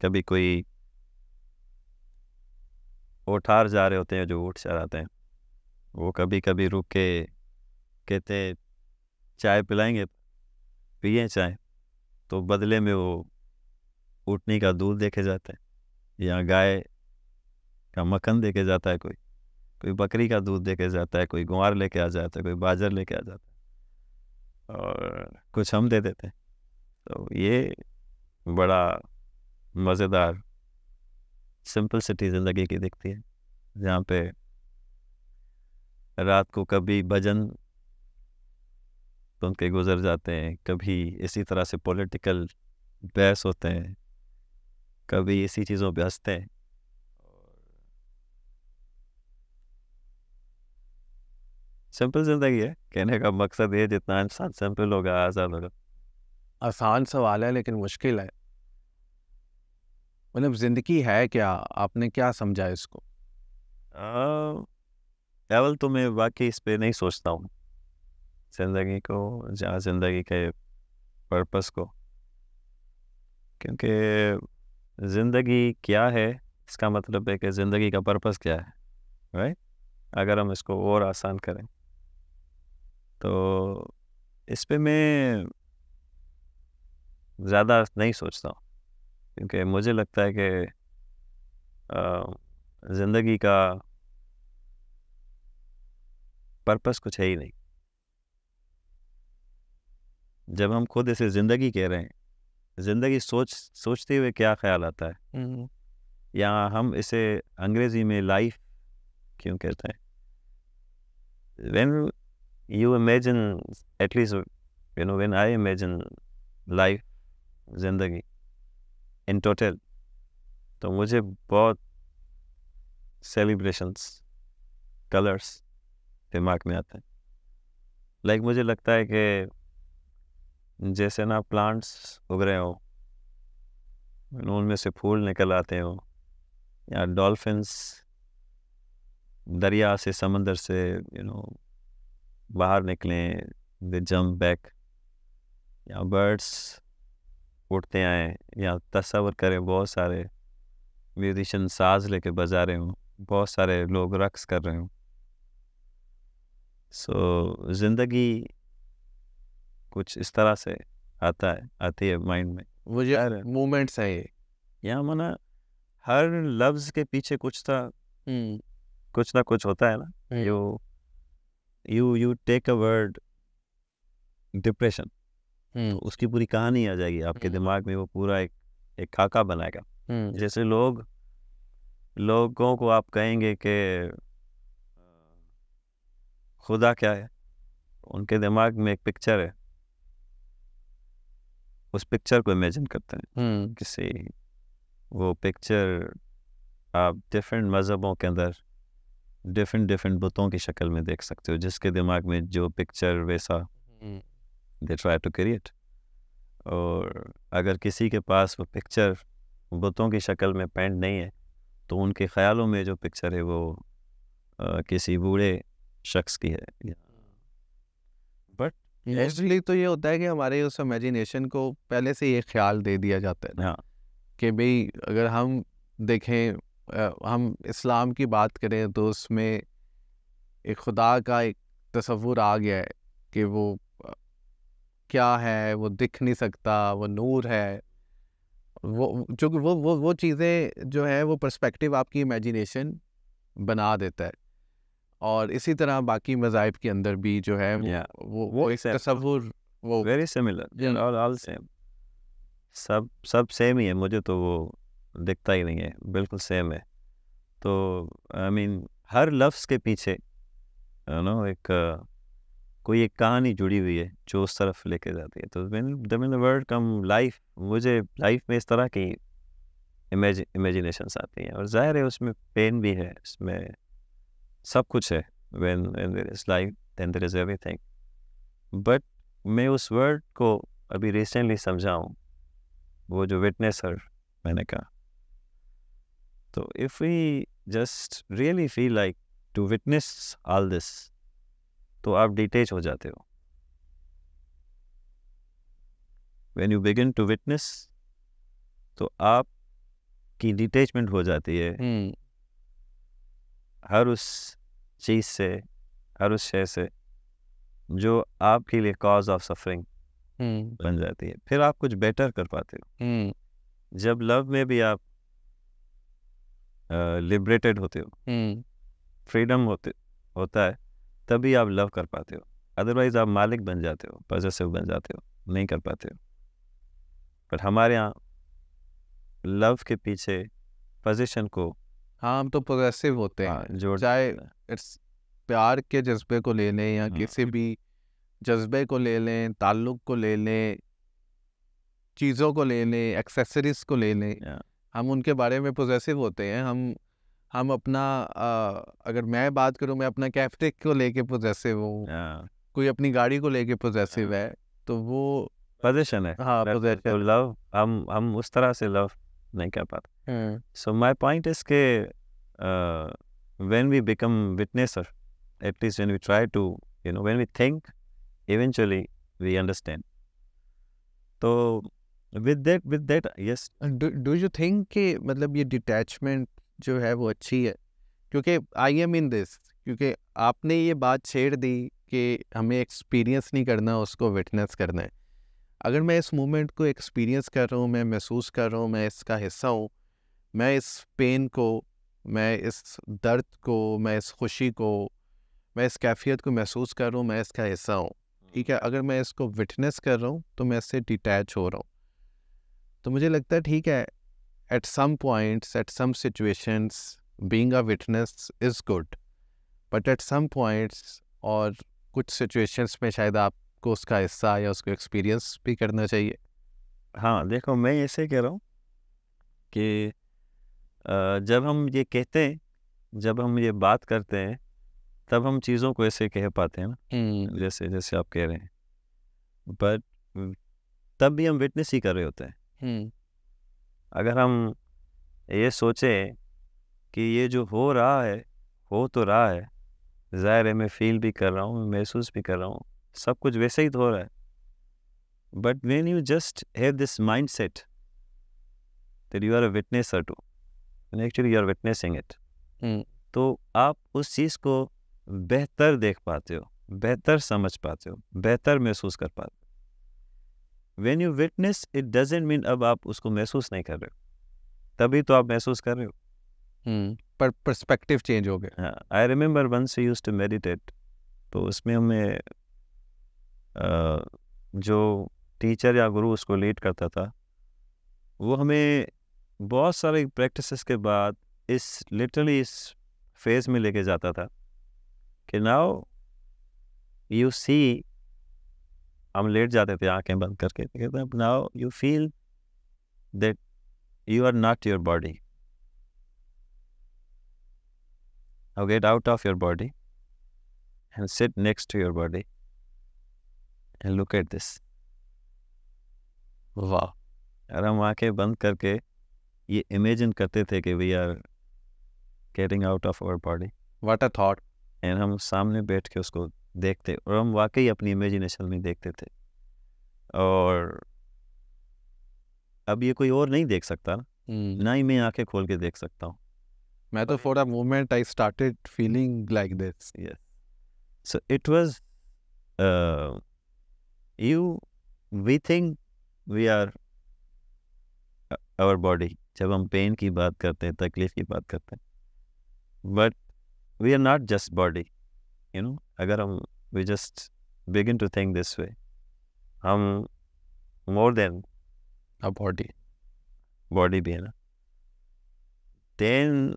कभी कोई ओठार जा रहे होते हैं जो ऊट चराते हैं वो कभी कभी रुक के कहते चाय पिलाएंगे पिए चाय तो बदले में वो ऊटनी का दूध देखे जाते हैं या गाय का मक्खन देखे जाता है कोई कोई बकरी का दूध लेके जाता है कोई ग्वार लेके आ जाता है कोई बाजर लेके आ जाता है और कुछ हम दे देते हैं तो ये बड़ा मज़ेदार सिंपल सिटी ज़िंदगी की दिखती है जहाँ पे रात को कभी भजन सुन के गुजर जाते हैं कभी इसी तरह से पॉलिटिकल बहस होते हैं कभी इसी चीज़ों पे हंसते हैं सिंपल जिंदगी है कहने का मकसद ये जितना इंसान सिंपल होगा आसान होगा आसान सवाल है लेकिन मुश्किल है मतलब जिंदगी है क्या आपने क्या समझा इसको केवल तो मैं वाकई इस पर नहीं सोचता हूँ जिंदगी को जहाँ जिंदगी के पर्पस को क्योंकि जिंदगी क्या है इसका मतलब है कि ज़िंदगी का पर्पस क्या है राइट अगर हम इसको और आसान करें तो इस पर मैं ज़्यादा नहीं सोचता हूँ क्योंकि मुझे लगता है कि ज़िंदगी का पर्पस कुछ है ही नहीं जब हम खुद इसे ज़िंदगी कह रहे हैं ज़िंदगी सोच सोचते हुए क्या ख्याल आता है या हम इसे अंग्रेज़ी में लाइफ क्यों कहते हैं when you imagine, at least, you know, when I imagine life, जिंदगी इन टोटल तो मुझे बहुत सेलिब्रेशंस कलर्स दिमाग में आते हैं लाइक मुझे लगता है कि जैसे ना प्लांट्स उग रहे हो उनमें से फूल निकल आते हो या डॉल्फिन्स दरिया से समंदर से यू you नो know, बाहर निकलें द जम्प बैक या बर्ड्स उठते आए या तस्वर करें बहुत सारे म्यूजिशन साज लेके बजा रहे हों बहुत सारे लोग रक्स कर रहे हों सो so, ज़िंदगी कुछ इस तरह से आता है आती है माइंड में वो जो मोमेंट्स है ये यहाँ माना हर लफ्ज़ के पीछे कुछ था हम्म। कुछ ना कुछ होता है ना हम्म। जो you you take a word depression उसकी पूरी कहानी आ जाएगी आपके हम्म। दिमाग में वो पूरा एक एक खाका बनाएगा हम्म। जैसे लोग लोगों को आप कहेंगे कि खुदा क्या है उनके दिमाग में एक पिक्चर है उस पिक्चर को इमेजिन करते हैं हम्म। किसी वो पिक्चर आप डिफरेंट मज़हबों के अंदर डिफरेंट डिफरेंट बुतों की शक्ल में देख सकते हो जिसके दिमाग में जो पिक्चर वैसा दे ट्राई टू क्रिएट और अगर किसी के पास वो पिक्चर बुतों की शक्ल में पेंट नहीं है तो उनके ख्यालों में जो पिक्चर है वो आ, किसी बूढ़े शख्स की है बट हम्म। एक्चुअली हम्म। तो ये होता है कि हमारे उस इमेजिनेशन को पहले से ये ख्याल दे दिया जाता है हाँ कि भाई अगर हम देखें हम इस्लाम की बात करें तो उसमें एक खुदा का एक तस्वूर आ गया है कि वो क्या है वो दिख नहीं सकता वो नूर है वो जो वो वो वो चीज़ें जो है वो पर्सपेक्टिव आपकी इमेजिनेशन बना देता है और इसी तरह बाकी मजाहब के अंदर भी जो है वो yeah. वो, वो एक तस्वूर वो वेरी सिमिलर ऑल सेम सब सब सेम ही है मुझे तो वो दिखता ही नहीं है बिल्कुल सेम है तो आई I मीन mean, हर लफ्ज़ के पीछे यू नो एक कोई एक कहानी जुड़ी हुई है जो उस तरफ लेके जाती है तो द वर्ड कम लाइफ मुझे लाइफ में इस तरह की इमेज इमेजिनेशंस आती हैं और ज़ाहिर है उसमें पेन भी है उसमें सब कुछ है when when there is life then there is everything but मैं उस वर्ड को अभी रिसेंटली समझाऊँ वो जो विटनेसर मैंने कहा So if we just really feel like to witness all this, तो आप डिटेच हो जाते हो When you begin to witness, तो आप की डिटेचमेंट हो जाती है hmm. हर उस चीज से हर उस शय से जो आपके लिए कॉज ऑफ सफरिंग बन जाती है फिर आप कुछ बेटर कर पाते हो hmm. जब लव में भी आप लिबरेटेड होते हो फ्रीडम हम्म। होते होता है तभी आप लव कर पाते हो अदरवाइज आप मालिक बन जाते हो पजेसिव बन जाते हो नहीं कर पाते हो बट हमारे यहाँ लव के पीछे पोजीशन को हाँ हम तो प्रोग्रेसिव होते हैं हाँ, जो चाहे इट्स प्यार के जज्बे को ले लें या हाँ। किसी भी जज्बे को ले लें ताल्लुक को ले लें चीज़ों को ले लें एक्सेसरीज को ले लें हम उनके बारे में पोजेसिव होते हैं हम हम अपना आ, अगर मैं बात करूँ मैं अपना कैफटिक को लेके पोजेसिव हूँ हाँ। कोई अपनी गाड़ी को लेके पोजेसिव हाँ। है तो वो पोजेशन है हाँ लव तो हम हम उस तरह से लव नहीं कर पाते सो माय पॉइंट इज के when we become witnesser at least when we try to you know when we think eventually we understand तो with that with that yes do you think कि मतलब ये डिटैचमेंट जो है वो अच्छी है क्योंकि आई एम इन दिस क्योंकि आपने ये बात छेड़ दी कि हमें एक्सपीरियंस नहीं करना उसको विटनेस करना है अगर मैं इस मोमेंट को एक्सपीरियंस कर रहा हूँ मैं महसूस कर रहा हूँ मैं इसका हिस्सा हूँ मैं इस पेन को मैं इस दर्द को मैं इस खुशी को मैं इस कैफियत को महसूस कर रहा हूँ मैं इसका हिस्सा हूँ ठीक है हम्म। अगर मैं इसको विटनेस कर रहा हूँ तो मैं इससे डिटैच हो रहा हूँ तो मुझे लगता है ठीक है at some points at some situations being a witness is good but at some points और कुछ सिचुएशंस में शायद आपको उसका हिस्सा या उसको एक्सपीरियंस भी करना चाहिए हाँ देखो मैं ऐसे कह रहा हूँ कि जब हम ये कहते हैं जब हम ये बात करते हैं तब हम चीज़ों को ऐसे कह पाते हैं ना हम्म। जैसे जैसे आप कह रहे हैं बट तब भी हम विटनेस ही कर रहे होते हैं हम्म। अगर हम ये सोचें कि ये जो हो रहा है हो तो रहा है ज़ाहिर है मैं फील भी कर रहा हूँ महसूस भी कर रहा हूँ सब कुछ वैसे ही तो हो रहा है but when you just have this mindset that you are a witnesser to actually you are witnessing it तो आप उस चीज़ को बेहतर देख पाते हो बेहतर समझ पाते हो बेहतर महसूस कर पाते हो when you witness it doesn't mean अब आप उसको महसूस नहीं कर रहे हो तभी तो आप महसूस कर रहे हो हम्म, पर परस्पेक्टिव चेंज हो गया I remember once use to meditate तो उसमें हमें जो टीचर या गुरु उसको लीड करता था वो हमें बहुत सारे प्रैक्टिसेस के बाद इस लिटरली इस फेज में लेके जाता था कि नाउ यू सी हम लेट जाते थे आंखें बंद करके तो कहते हैं now you feel that you are not your body now get out of your body and sit next to your body and look at this वाह अगर हम आंखें बंद करके ये इमेजिन करते थे कि we are getting out of our body what a thought and हम सामने बैठ के उसको देखते और हम वाकई अपनी इमेजिनेशन में देखते थे और अब ये कोई और नहीं देख सकता ना हम्म। ना ही मैं आंखें खोल के देख सकता हूँ मैं तो for a moment I started feeling like this so it was you we think we are our body जब हम पेन की बात करते हैं तकलीफ की बात करते हैं but we are not just body you know अगर हम we just begin to think this way हम more than a body body भी है ना then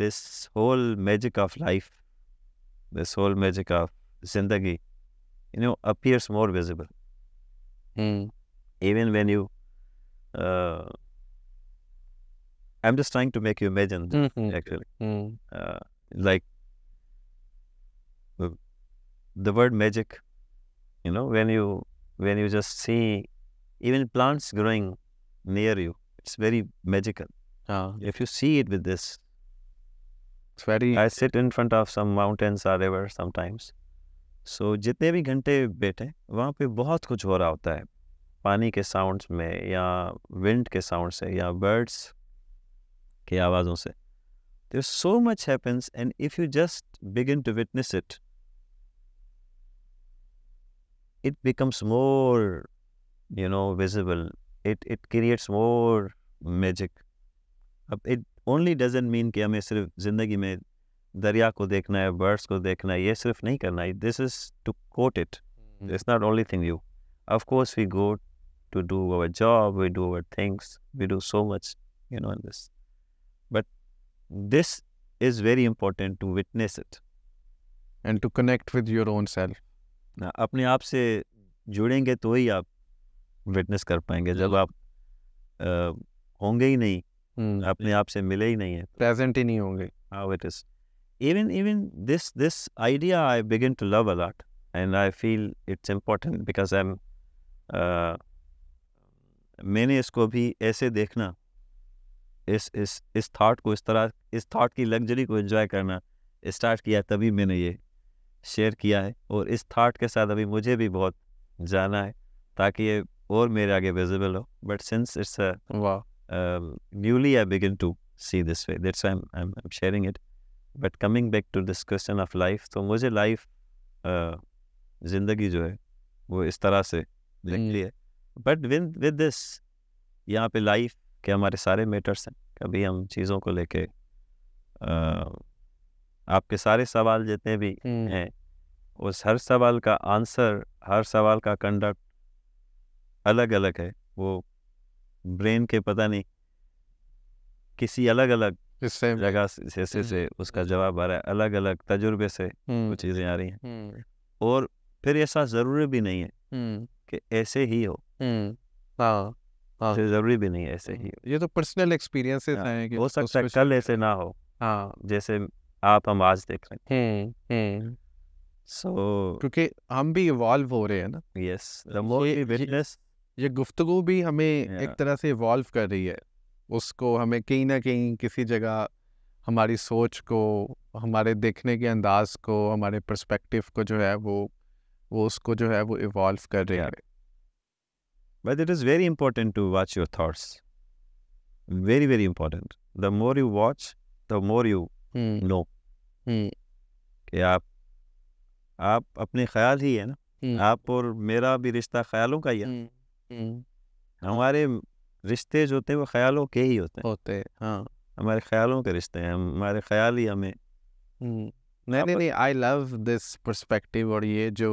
this whole magic of life this whole magic of जिंदगी you know appears more visible even when you I'm just trying to make you imagine, mm-hmm. actually. Mm. Uh, like the word magic. You know, when you when you just see even plants growing near you, it's very magical. Uh, if you see it with this, it's very. I sit in front of some mountains or river sometimes. So so, जितने भी घंटे बैठे वहाँ पे बहुत कुछ हो रहा होता है पानी के साउंड्स में या विंड के साउंड से या बर्ड्स की आवाज़ों से there so much happens and if you just begin to witness it it becomes more you know visible it it creates more magic it only doesn't mean ki hame sirf zindagi mein darya ko dekhna hai birds ko dekhna this is to quote it hmm. it's not only thing you of course we go to do our job we do our things we do so much you know in this but this is very important to witness it and to connect with your own self अपने आप से जुड़ेंगे तो ही आप witness कर पाएंगे जब हम्म। आप आ, होंगे ही नहीं हम्म, अपने आप से मिले ही नहीं है प्रेजेंट तो ही नहीं होंगे how it is even even this this idea I begin to love a lot and I feel it's important because I am मैंने इसको भी ऐसे देखना इस इस इस थाट को इस तरह इस थाट की लग्जरी को एंजॉय करना स्टार्ट किया तभी मैंने ये शेयर किया है और इस थाट के साथ अभी मुझे भी बहुत जाना है ताकि ये और मेरे आगे विजिबल हो but since it's newly I begin to see this way that's I am sharing it but coming back to this question of life तो मुझे लाइफ ज़िंदगी जो है वो इस तरह से निकली हम्म। है बट विद विद दिस यहाँ पे लाइफ के हमारे सारे मैटर्स हैं कभी हम चीज़ों को लेके आपके सारे सवाल जितने भी हैं उस हर सवाल का आंसर हर सवाल का कंडक्ट अलग अलग है वो ब्रेन के पता नहीं किसी अलग अलग जगह से से, से उसका जवाब आ रहा है अलग अलग तजुर्बे से वो चीज़ें आ रही हैं और फिर ऐसा ज़रूरी भी नहीं है कि ऐसे ही हो हाँ, हाँ। जरूरी भी नहीं है ऐसे ही ये तो पर्सनल एक्सपीरियंसेस हाँ, हैं कि हो सकता है कल ऐसे ना हो जैसे आप हम आज देख रहे हैं सो क्योंकि हम भी इवॉल्व हो रहे हैं ना यस विटनेस ये गुफ्तगु भी हमें एक तरह से इवॉल्व कर रही है उसको हमें कहीं ना कहीं किसी जगह हमारी सोच को हमारे देखने के अंदाज को हमारे पर्सपेक्टिव को जो है वो वो उसको जो है वो इवॉल्व कर रहे हैं but it is very important to watch your thoughts very very important the more you watch the more you know कि आप आप अपने ख्याल ही है ना आप और मेरा भी रिश्ता ख्यालों का ही है हम्म, हम्म, हमारे रिश्ते जो होते हैं वो ख्यालों के ही होते हैं होते हाँ हमारे ख्यालों के रिश्ते हैं हमारे ख्याल ही हमें नहीं नहीं नहीं आई लव दिस पर्सपेक्टिव और ये जो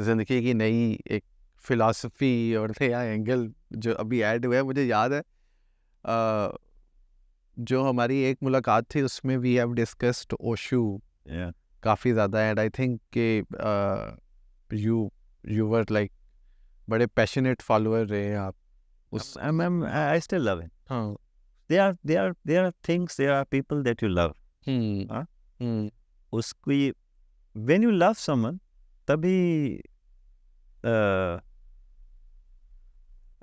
जिंदगी की नई एक फिलॉसफी और नया एंगल जो अभी ऐड हुआ है मुझे याद है जो हमारी एक मुलाकात थी उसमें वी हैव डिस्कस्ड ओशो काफ़ी ज़्यादा एंड आई थिंक के यू यू वर लाइक बड़े पैशनेट फॉलोअर रहे हैं आप उस आई स्टिल लव इट हाँ they are they are they are things they are people that you love उसकी व्हेन यू लव समन तभी आ,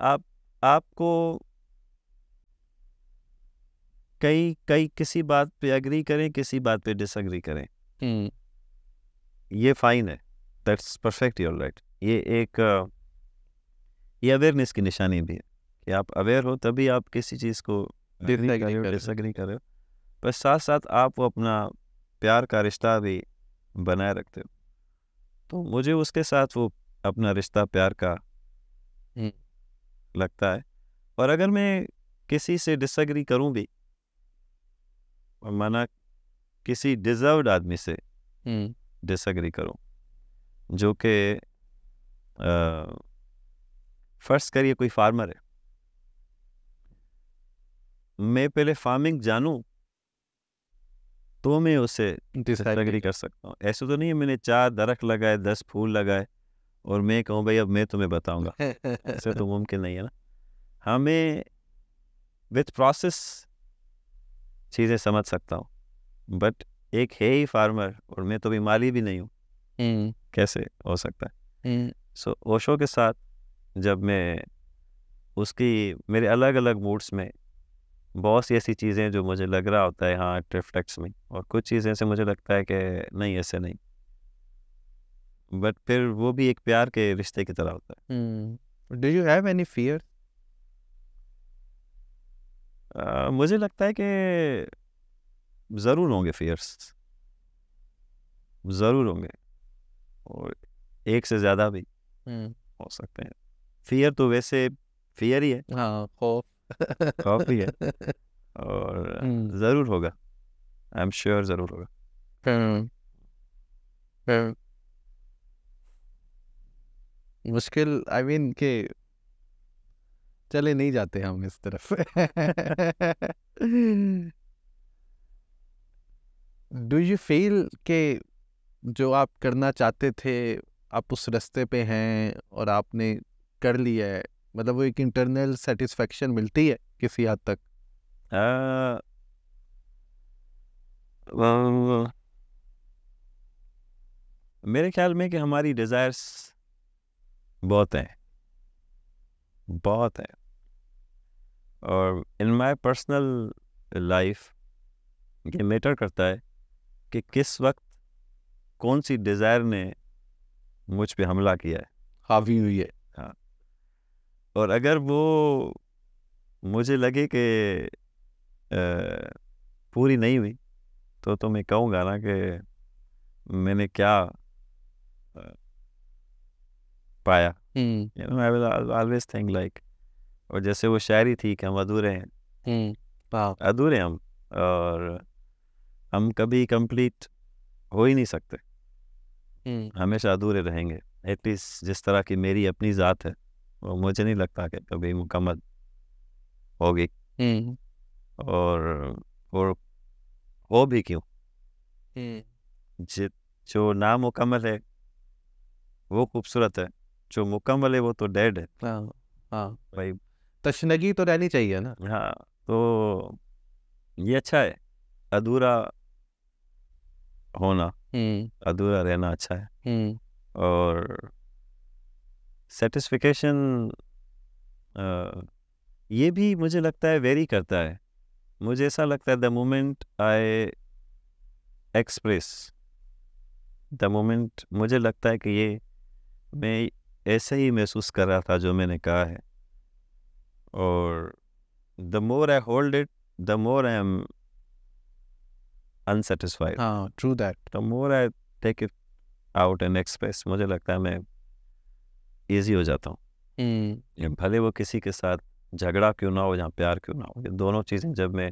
आप आपको कई कई किसी बात पे एग्री करें किसी बात पे डिसएग्री करें हम्म। ये फाइन है दैट्स परफेक्ट योर राइट ये एक ये अवेयरनेस की निशानी भी है कि आप अवेयर हो तभी आप किसी चीज़ को डिसएग्री कर रहे हो पर साथ साथ आप वो अपना प्यार का रिश्ता भी बनाए रखते हो तो मुझे उसके साथ वो अपना रिश्ता प्यार का हम्म। लगता है और अगर मैं किसी से डिसएग्री करूं भी माना किसी डिजर्व आदमी से डिसग्री हम्म। करो जो कि फर्स्ट करिए कोई फार्मर है मैं पहले फार्मिंग जानू तो मैं उसे डिसग्री कर सकता हूँ ऐसे तो नहीं है मैंने चार दरख लगाए दस फूल लगाए और मैं कहूँ भाई अब मैं तुम्हें बताऊंगा ऐसे तो मुमकिन नहीं है ना हमें विथ प्रोसेस चीज़ें समझ सकता हूँ बट एक है ही फार्मर और मैं तो भी माली भी नहीं हूँ कैसे हो सकता है सो so, ओशो के साथ जब मैं उसकी मेरे अलग अलग मूड्स में बहुत सी ऐसी चीज़ें जो मुझे लग रहा होता है हाँ ट्रिफ्लेक्स में और कुछ चीज़ें से मुझे लगता है कि नहीं ऐसे नहीं बट फिर वो भी एक प्यार के रिश्ते की तरह होता है do you have any fear मुझे लगता है कि ज़रूर होंगे फेयर्स ज़रूर होंगे और एक से ज़्यादा भी हो सकते हैं फियर तो वैसे फियर ही है हाँ खौफ खौफ ही है और ज़रूर होगा आई एम श्योर ज़रूर होगा मुश्किल आई मीन के चले नहीं जाते हम इस तरफ डू यू फील के जो आप करना चाहते थे आप उस रास्ते पे हैं और आपने कर लिया है मतलब वो एक इंटरनल सेटिस्फेक्शन मिलती है किसी हद तक आ, मेरे ख्याल में कि हमारी डिज़ायर्स बहुत हैं बहुत हैं और इन माय पर्सनल लाइफ ये मैटर करता है कि किस वक्त कौन सी डिज़ायर ने मुझ पे हमला किया है हावी हुई है हाँ और अगर वो मुझे लगे कि पूरी नहीं हुई तो तो मैं कहूँगा ना कि मैंने क्या पाया I will always think like और जैसे वो शायरी थी कि हम अधूरे हैं अधूरे हम और हम कभी कंप्लीट हो ही नहीं सकते हमेशा अधूरे रहेंगे एटलीस्ट जिस तरह की मेरी अपनी ज़ात है वो मुझे नहीं लगता कि कभी मुकम्मल होगी और और हो भी क्यों जो नामुकम्मल है वो खूबसूरत है जो मुकम्मल है वो तो डेड है आ, भाई तशनगी तो रहनी चाहिए ना हाँ तो ये अच्छा है अधूरा होना अधूरा रहना अच्छा है और सेटिस्फिकेशन ये भी मुझे लगता है वेरी करता है मुझे ऐसा लगता है the moment I express the moment मुझे लगता है कि ये मैं ऐसे ही महसूस कर रहा था जो मैंने कहा है और the more I hold it the more I am unsatisfied हाँ true that the more I take it out and express मुझे लगता है मैं इजी हो जाता हूँ mm. भले वो किसी के साथ झगड़ा क्यों ना हो या प्यार क्यों ना हो ये दोनों चीज़ें जब मैं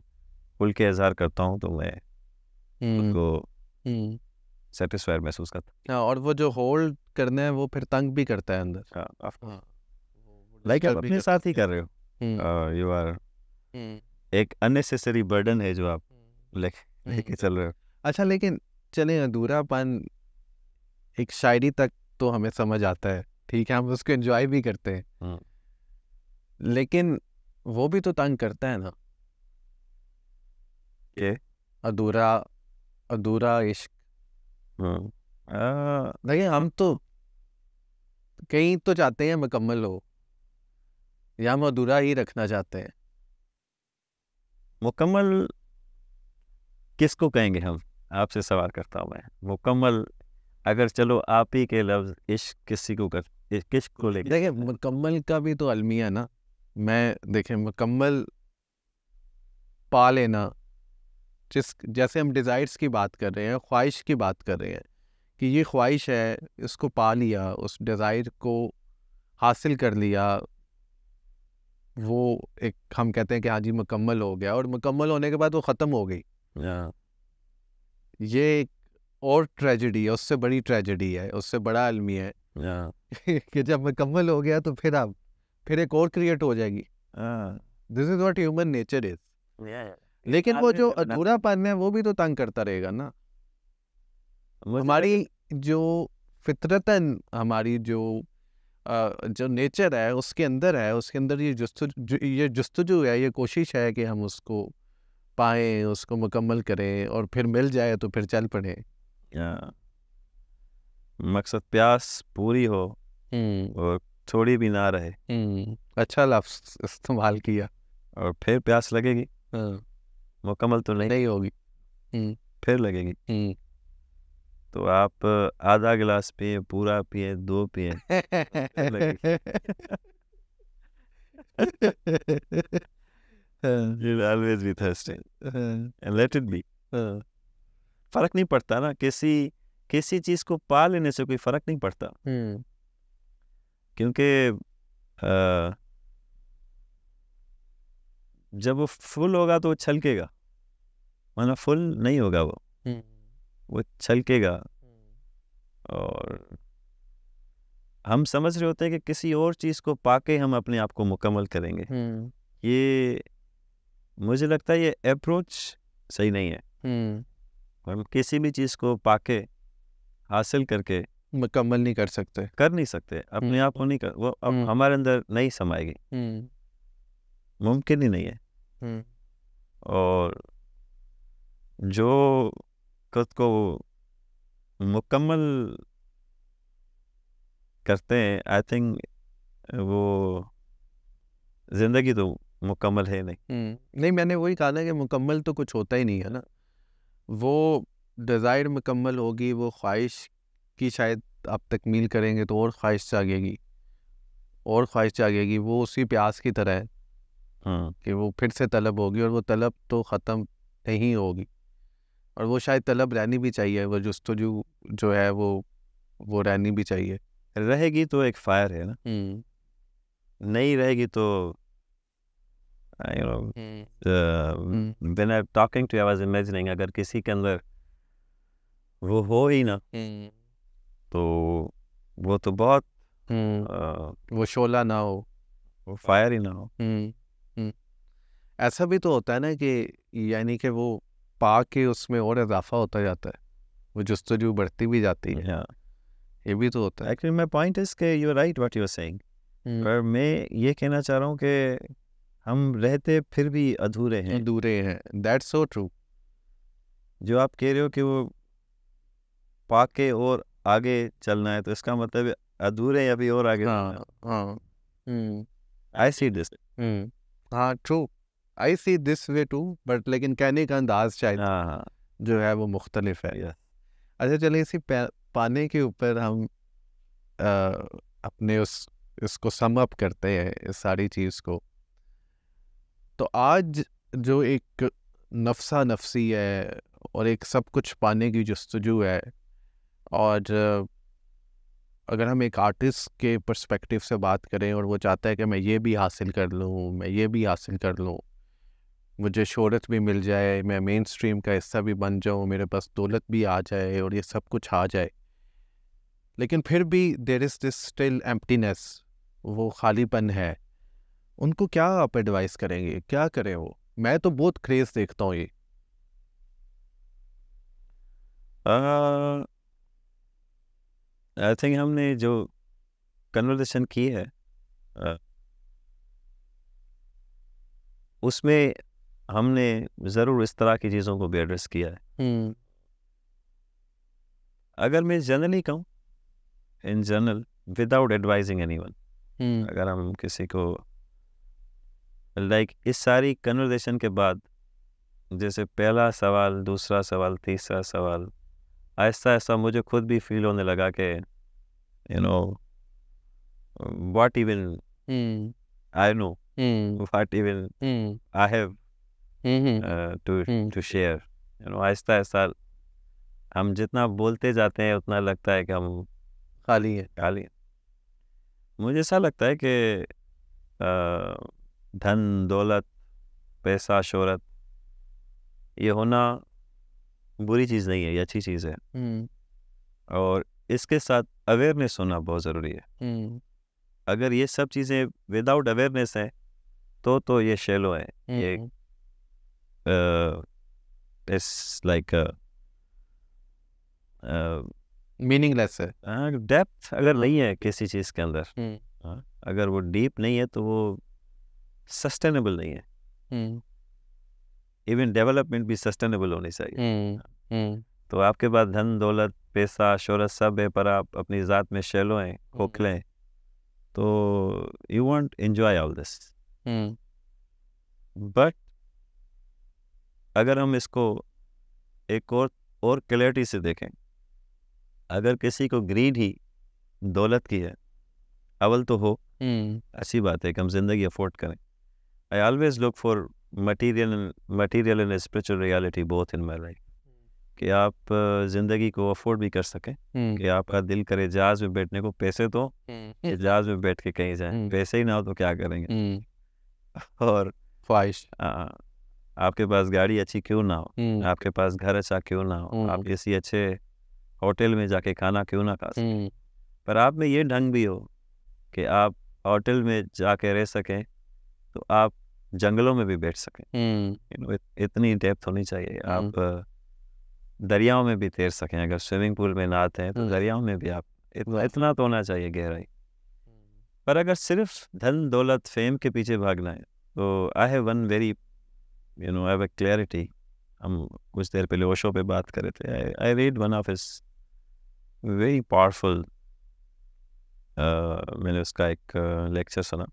खुल के इजहार करता हूँ तो मैं हम्म। उनको mm. हम्म। सेटिस्फाइड महसूस करता हाँ और वो जो होल्ड करने हैं वो फिर तंग भी करता है अंदर हाँ लाइक हाँ, like आप अपने साथ ही कर रहे हो हम्म। यू आर हम्म। एक अननेसेसरी बर्डन है जो आप हम्म। लेके चल रहे हो अच्छा लेकिन चले अधूरापन एक शायरी तक तो हमें समझ आता है ठीक है हम उसको एंजॉय भी करते हैं हाँ। लेकिन वो भी तो तंग करता है ना ये अधूरा अधूरा इश्क देखिए हाँ। हम तो कहीं तो चाहते हैं मुकम्मल हो या हम अधूरा ही रखना चाहते हैं मुकम्मल किसको कहेंगे हम आपसे सवाल करता हूँ मैं मुकम्मल अगर चलो आप ही के लफ्ज इश्क किसी को कर किश्क को लेकर देखिए मुकम्मल का भी तो अलमिया ना मैं देखें मुकम्मल पा लेना जिस जैसे हम डिज़ायर्स की बात कर रहे हैं ख्वाहिश की बात कर रहे हैं कि ये ख्वाहिश है इसको पा लिया उस डिज़ायर को हासिल कर लिया वो एक हम कहते हैं कि हाँ जी मुकम्मल हो गया और मुकम्मल होने के बाद वो ख़त्म हो गई हाँ। ये एक और ट्रेजेडी है उससे बड़ी ट्रेजेडी है उससे बड़ा आलमी है हाँ। कि जब मुकम्मल हो गया तो फिर आप फिर एक और क्रिएट हो जाएगी this is what human nature is लेकिन वो जो अधूरा अधूरापन है वो भी तो तंग करता रहेगा ना हमारी जो फितरतन हमारी जो जो नेचर है उसके अंदर है उसके अंदर ये जस्तु ये जस्तुजु है ये कोशिश है कि हम उसको पाए उसको मुकम्मल करें और फिर मिल जाए तो फिर चल पड़े हाँ। मकसद प्यास पूरी हो हम्म। और थोड़ी भी ना रहे हम्म, अच्छा लफ्स इस्तेमाल किया और फिर प्यास लगेगी हाँ। मुकम्मल तो नहीं, नहीं होगी हम्म। फिर लगेगी तो आप आधा गिलास पिए पूरा पिए दो पिए हाँ। हाँ। हाँ। फर्क नहीं पड़ता ना किसी किसी चीज को पा लेने से कोई फर्क नहीं पड़ता hmm. क्योंकि जब वो फुल होगा तो वो छलकेगा मतलब फुल नहीं होगा वो hmm. वो छलकेगा हम्म। और हम समझ रहे होते हैं कि किसी और चीज़ को पाके हम अपने आप को मुकम्मल करेंगे हम्म। ये मुझे लगता है ये अप्रोच सही नहीं है हम्म। हम किसी भी चीज़ को पाके हासिल करके मुकम्मल नहीं कर सकते कर नहीं सकते अपने आप को नहीं कर वो अब हमारे अंदर नहीं समाएगी मुमकिन ही नहीं है और जो खुद को मुकम्मल करते हैं आई थिंक वो ज़िंदगी तो मुकम्मल है नहीं हम्म, नहीं मैंने वही कहा ना कि मुकम्मल तो कुछ होता ही नहीं है ना वो डिज़ायर मुकम्मल होगी वो ख्वाहिश की शायद आप तकमील करेंगे तो और ख्वाहिश जागेगी और ख्वाहिश जागेगी वो उसी प्यास की तरह है हाँ। कि वो फिर से तलब होगी और वो तलब तो ख़त्म नहीं होगी और वो शायद तलब रहनी भी चाहिए वो जस्तु जो है वो वो रहनी भी चाहिए रहेगी तो एक फायर है ना हम्म। नहीं रहेगी तो हम्म। हम्म। you know, mm. uh, अगर किसी के अंदर वो हो ही ना तो वो तो बहुत uh, वो शोला ना हो वो फायर ही ना हो ऐसा भी तो होता है ना कि यानी कि वो पा के उसमें और इजाफा होता जाता है वो जस्तजू बढ़ती भी जाती है yeah. ये भी तो होता है एक्चुअली माई पॉइंट इज के you right what you're saying पर मैं ये कहना चाह रहा हूँ कि हम रहते फिर भी अधूरे हैं अधूरे हैं दैट सो ट्रू जो आप कह रहे हो कि वो पाके और आगे चलना है तो इसका मतलब अधूरे अभी और आगे हाँ हाँ आई सी दिस हाँ true I see this way too but लेकिन कहने का अंदाज शायद हाँ, हाँ। जो है वो मुख्तलिफ है अच्छा चलिए इसी पाने के ऊपर हम आ, अपने उस इसको सम अप करते हैं इस सारी चीज़ को तो आज जो एक नफसा नफसी है और एक सब कुछ पाने की जस्तजू है और अगर हम एक आर्टिस्ट के पर्सपेक्टिव से बात करें और वो चाहता है कि मैं ये भी हासिल कर लूँ मैं ये भी हासिल कर लूँ मुझे शहरत भी मिल जाए मैं मेन स्ट्रीम का हिस्सा भी बन जाऊँ मेरे पास दौलत भी आ जाए और ये सब कुछ आ जाए लेकिन फिर भी there is this still emptiness वो खालीपन है उनको क्या आप एडवाइस करेंगे क्या करें वो मैं तो बहुत क्रेज़ देखता हूँ ये आई uh, थिंक हमने जो कन्वर्सेशन की है uh, उसमें हमने ज़रूर इस तरह की चीज़ों को भी एड्रेस किया है हम्म। अगर मैं जनरली कहूँ in general without advising anyone अगर हम किसी को लाइक like, इस सारी कन्वर्जेशन के बाद जैसे पहला सवाल दूसरा सवाल तीसरा सवाल ऐसा ऐसा मुझे खुद भी फील होने लगा कि you know what even I know what even I have to hmm. To तो हम्म। तो शेयर share. आहिस्ता आहिस्ता हम जितना बोलते जाते हैं उतना लगता है कि हम खाली है खाली है। मुझे ऐसा लगता है कि धन दौलत पैसा शोहरत ये होना बुरी चीज़ नहीं है ये अच्छी चीज़ है हम्म। और इसके साथ अवेयरनेस होना बहुत ज़रूरी है अगर ये सब चीज़ें विदाउट अवेयरनेस है तो तो ये शेलो है ये uh, is like a, uh, meaningless है डेप्थ हाँ, अगर नहीं है किसी चीज के अंदर हम्म। हाँ, अगर वो डीप नहीं है तो वो सस्टेनेबल नहीं है इवन हम्म। डेवलपमेंट भी सस्टेनेबल होनी चाहिए हम्म, तो आपके पास धन दौलत पैसा शोहरत सब है पर आप अपनी ज़ात में शैलो हैं खोखले हैं तो you won't enjoy all this but अगर हम इसको एक और और क्लैरिटी से देखें अगर किसी को ग्रीड ही दौलत की है अवल तो हो हम्म। अच्छी बात है कि हम जिंदगी अफोर्ड करें I always look for material material and spiritual reality both in my life कि आप ज़िंदगी को अफोर्ड भी कर सकें हम्म। कि आपका दिल करे जहाज में बैठने को पैसे तो हम्म। जहाज में बैठ के कहीं जाए पैसे ही ना हो तो क्या करेंगे और ख्वाहिश हाँ। आपके पास गाड़ी अच्छी क्यों ना हो आपके पास घर अच्छा क्यों ना हो आप किसी अच्छे होटल में जाके खाना क्यों ना खा सकें पर आप में ये ढंग भी हो कि आप होटल में जाके रह सकें तो आप जंगलों में भी बैठ सकें इतनी डेप्थ होनी चाहिए आप दरियाओं में भी तैर सकें अगर स्विमिंग पूल में नहाते हैं तो दरियाओं में भी आप इतना इतना तो होना चाहिए गहराई पर अगर सिर्फ धन दौलत फेम के पीछे भागना है तो I have one very you know have a clarity हम कुछ देर पहले ओशो पे बात कर रहे थे I read one of is very powerful मैंने उसका एक लेक्चर सुना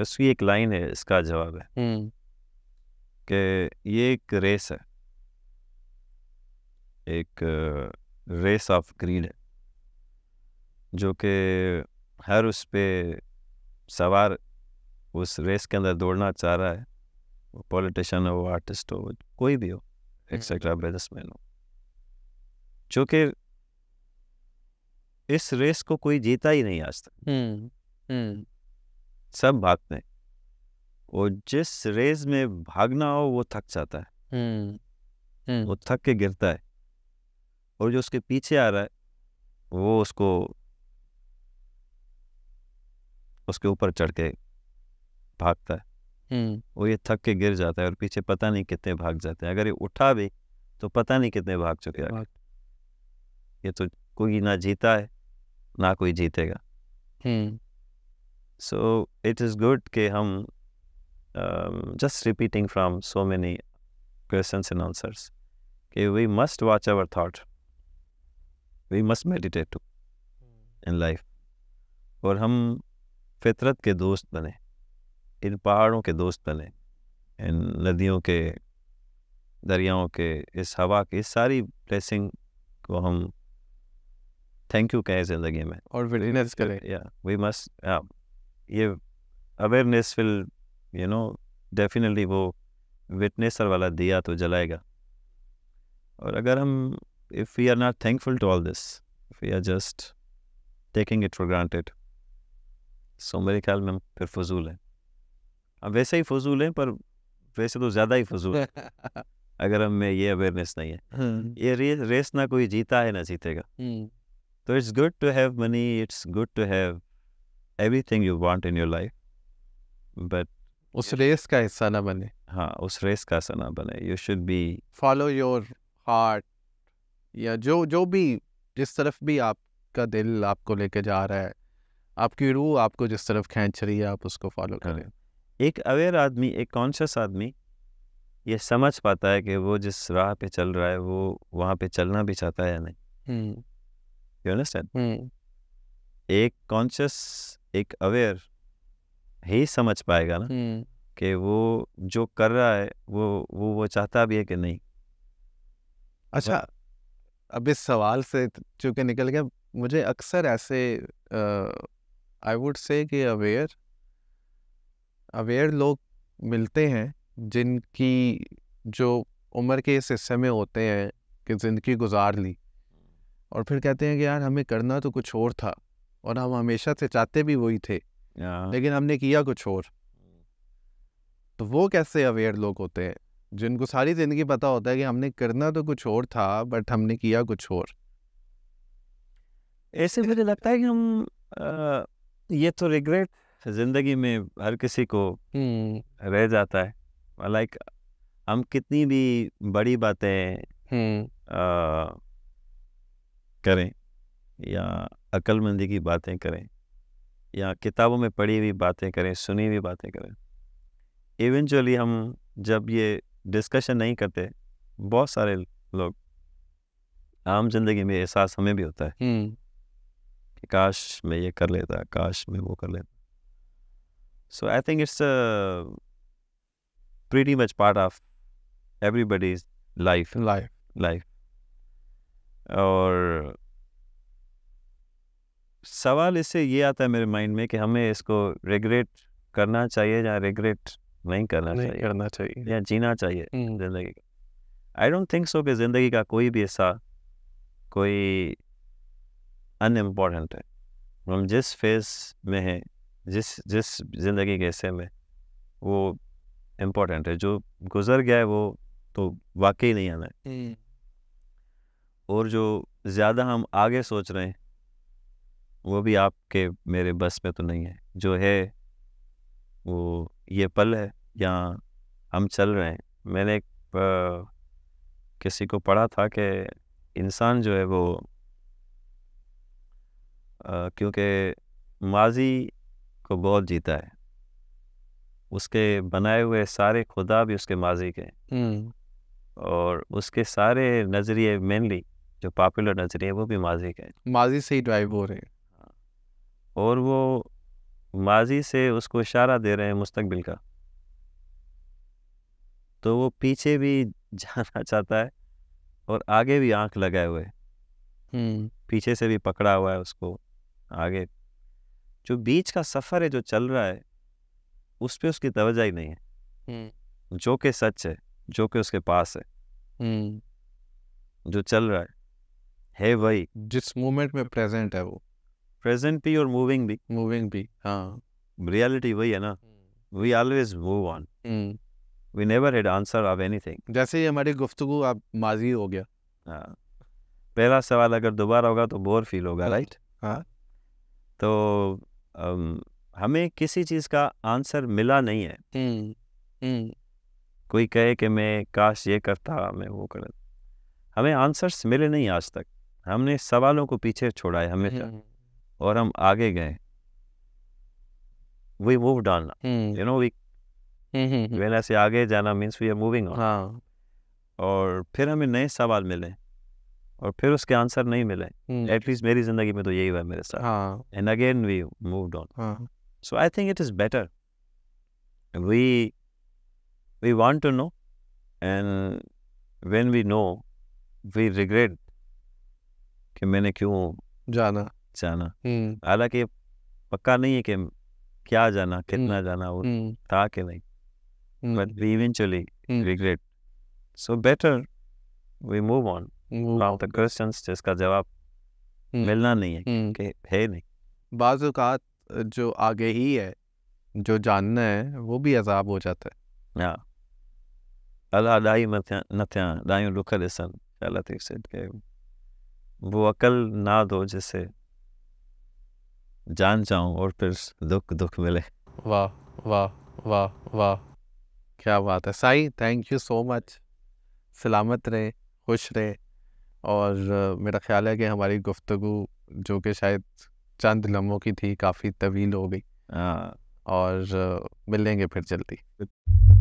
उसकी एक लाइन है इसका जवाब है हम्म। कि ये एक रेस है एक रेस ऑफ ग्रीड है जो कि हर उस पर सवार उस रेस के अंदर दौड़ना चाह रहा है वो पॉलिटिशियन हो आर्टिस्ट हो कोई भी हो हम्म। एक्सेट्रा बिजनेसमैन हो चूंकि इस रेस को कोई जीता ही नहीं आज तक हम्म, हम्म। सब भागते हैं और जिस रेस में भागना हो वो थक जाता है वो थक के गिरता है और जो उसके पीछे आ रहा है वो उसको उसके ऊपर चढ़ के भागता है हम्म। वो ये थक के गिर जाता है और पीछे पता नहीं कितने भाग जाते हैं अगर ये उठा भी तो पता नहीं कितने भाग चुके हैं ये तो कोई ना जीता है ना कोई जीतेगा सो इट इज़ गुड के हम just repeating from so many question and answers कि we must watch our thought we must meditate to in life और हम फितरत के दोस्त बने इन पहाड़ों के दोस्त बने इन नदियों के दरियाओं के इस हवा के इस सारी ब्लेसिंग को हम थैंक यू कहें ज़िंदगी में और विलिनेस करें या वी मस्ट ये awareness will you know definitely वो विटनेसर वाला दिया तो जलाएगा और अगर हम if we are not thankful to all this we are just taking it for granted so मेरे ख्याल में हम फिर फजूल हैं वैसे ही फजूल है पर वैसे तो ज़्यादा ही फजूल है अगर हमें ये अवेयरनेस नहीं है हाँ। ये रेस रेस ना कोई जीता है ना जीतेगा हम्म। तो it's good to have money it's good to have everything you want in your life but उस रेस का हिस्सा ना बने हाँ उस रेस का हिस्सा ना बने you should be follow your heart या जो जो भी जिस तरफ भी आपका दिल आपको लेके जा रहा है आपकी रूह आपको जिस तरफ खींच रही है आप उसको फॉलो करें हाँ। एक अवेयर आदमी एक कॉन्शियस आदमी ये समझ पाता है कि वो जिस राह पे चल रहा है वो वहाँ पे चलना भी चाहता है या नहीं यू हम्म। अंडरस्टैंड हम्म। एक कॉन्शियस एक अवेयर ही समझ पाएगा ना hmm. कि वो जो कर रहा है वो वो वो चाहता भी है कि नहीं अच्छा अब इस सवाल से चूंकि निकल गया मुझे अक्सर ऐसे आई वुड से कि अवेयर अवेयर लोग मिलते हैं जिनकी जो उम्र के इस हिस्से में होते हैं कि ज़िंदगी गुजार ली और फिर कहते हैं कि यार हमें करना तो कुछ और था और हम हमेशा से चाहते भी वही थे हाँ। लेकिन हमने किया कुछ और तो वो कैसे अवेयर लोग होते हैं जिनको सारी ज़िंदगी पता होता है कि हमने करना तो कुछ और था बट हमने किया कुछ और ऐसे मुझे लगता है कि हम आ, ये तो रिग्रेट जिंदगी में हर किसी को हम्म। रह जाता है लाइक हम कितनी भी बड़ी बातें हम्म। करें या अक्लमंदी की बातें करें या किताबों में पढ़ी हुई बातें करें सुनी हुई बातें करें इवेंचुअली हम जब ये डिस्कशन नहीं करते बहुत सारे लोग आम जिंदगी में एहसास हमें भी होता है हम्म। कि काश मैं ये कर लेता काश मैं वो कर लेता So I think it's a uh, pretty much part of everybody's life. Life. Life. और सवाल इससे ये आता है मेरे माइंड में कि हमें इसको रिग्रेट करना चाहिए या रिग्रेट नहीं करना नहीं चाहिए करना चाहिए या जीना चाहिए हम्म। जिंदगी का आई डोंट थिंक सो कि जिंदगी का कोई भी हिस्सा कोई अनइम्पॉर्टेंट है हम जिस फेज में हैं जिस जिस ज़िंदगी के हिस्से में वो इम्पोर्टेंट है जो गुजर गया है वो तो वाकई नहीं आना है हम्म। और जो ज़्यादा हम आगे सोच रहे हैं वो भी आपके मेरे बस में तो नहीं है जो है वो ये पल है यहाँ हम चल रहे हैं मैंने एक किसी को पढ़ा था कि इंसान जो है वो क्योंकि माजी को बहुत जीता है उसके बनाए हुए सारे खुदा भी उसके माजी के और उसके सारे नज़रिए मेनली जो पॉपुलर नज़रिए वो भी माजी के माजी से ही ड्राइव हो रहे हैं हाँ। और वो माजी से उसको इशारा दे रहे हैं मुस्तकबिल का तो वो पीछे भी जाना चाहता है और आगे भी आंख लगाए हुए पीछे से भी पकड़ा हुआ है उसको आगे जो बीच का सफर है जो चल रहा है उस पर उसकी तवज्जा ही नहीं है जो के सच है जो के उसके पास है जो चल रहा है है वही जिस मोमेंट में प्रेजेंट है वो प्रेजेंट भी और मूविंग भी मूविंग भी हाँ रियलिटी वही है ना we always move on we never had answer of anything जैसे ही हमारी गुफ्तगु आप माजी हो गया हाँ पहला सवाल अगर दोबारा होगा तो बोर फील होगा राइट हाँ।, हाँ तो हमें किसी चीज़ का आंसर मिला नहीं है हम्म, हम्म। कोई कहे कि मैं काश ये करता मैं वो कर हमें आंसर्स मिले नहीं आज तक हमने सवालों को पीछे छोड़ा है हमेशा हम्म। और हम आगे गए we move on you know we wanna से आगे जाना means we are moving on और फिर हमें नए सवाल मिले और फिर उसके आंसर नहीं मिले एटलीस्ट हम्म। मेरी जिंदगी में तो यही हुआ मेरे साथ and again we move on so I think it is better we we want to know and when we know we regret कि मैंने क्यों जाना जाना हम्म। हालांकि पक्का नहीं है कि क्या जाना हम्म। कितना जाना वो था कि नहीं but we eventually regret so better we move on the hmm. जिसका तो जवाब हम्म। मिलना नहीं है हम्म। कि है नहीं बाजुकात जो आगे ही है जो जानना है वो भी अजाब हो जाता है हाँ अल्लाह दाई नत्या दाई रुख इसन अल्लाह तक के वो अकल ना दो जिसे जान जाऊं और फिर दुख दुख मिले वाह वाह वाह वाह क्या बात है Sai thank you so much सलामत रहे खुश रहे और मेरा ख्याल है कि हमारी गुफ्तु जो कि शायद चंद लम्हों की थी काफ़ी तवील हो गई हाँ। और मिलेंगे फिर जल्दी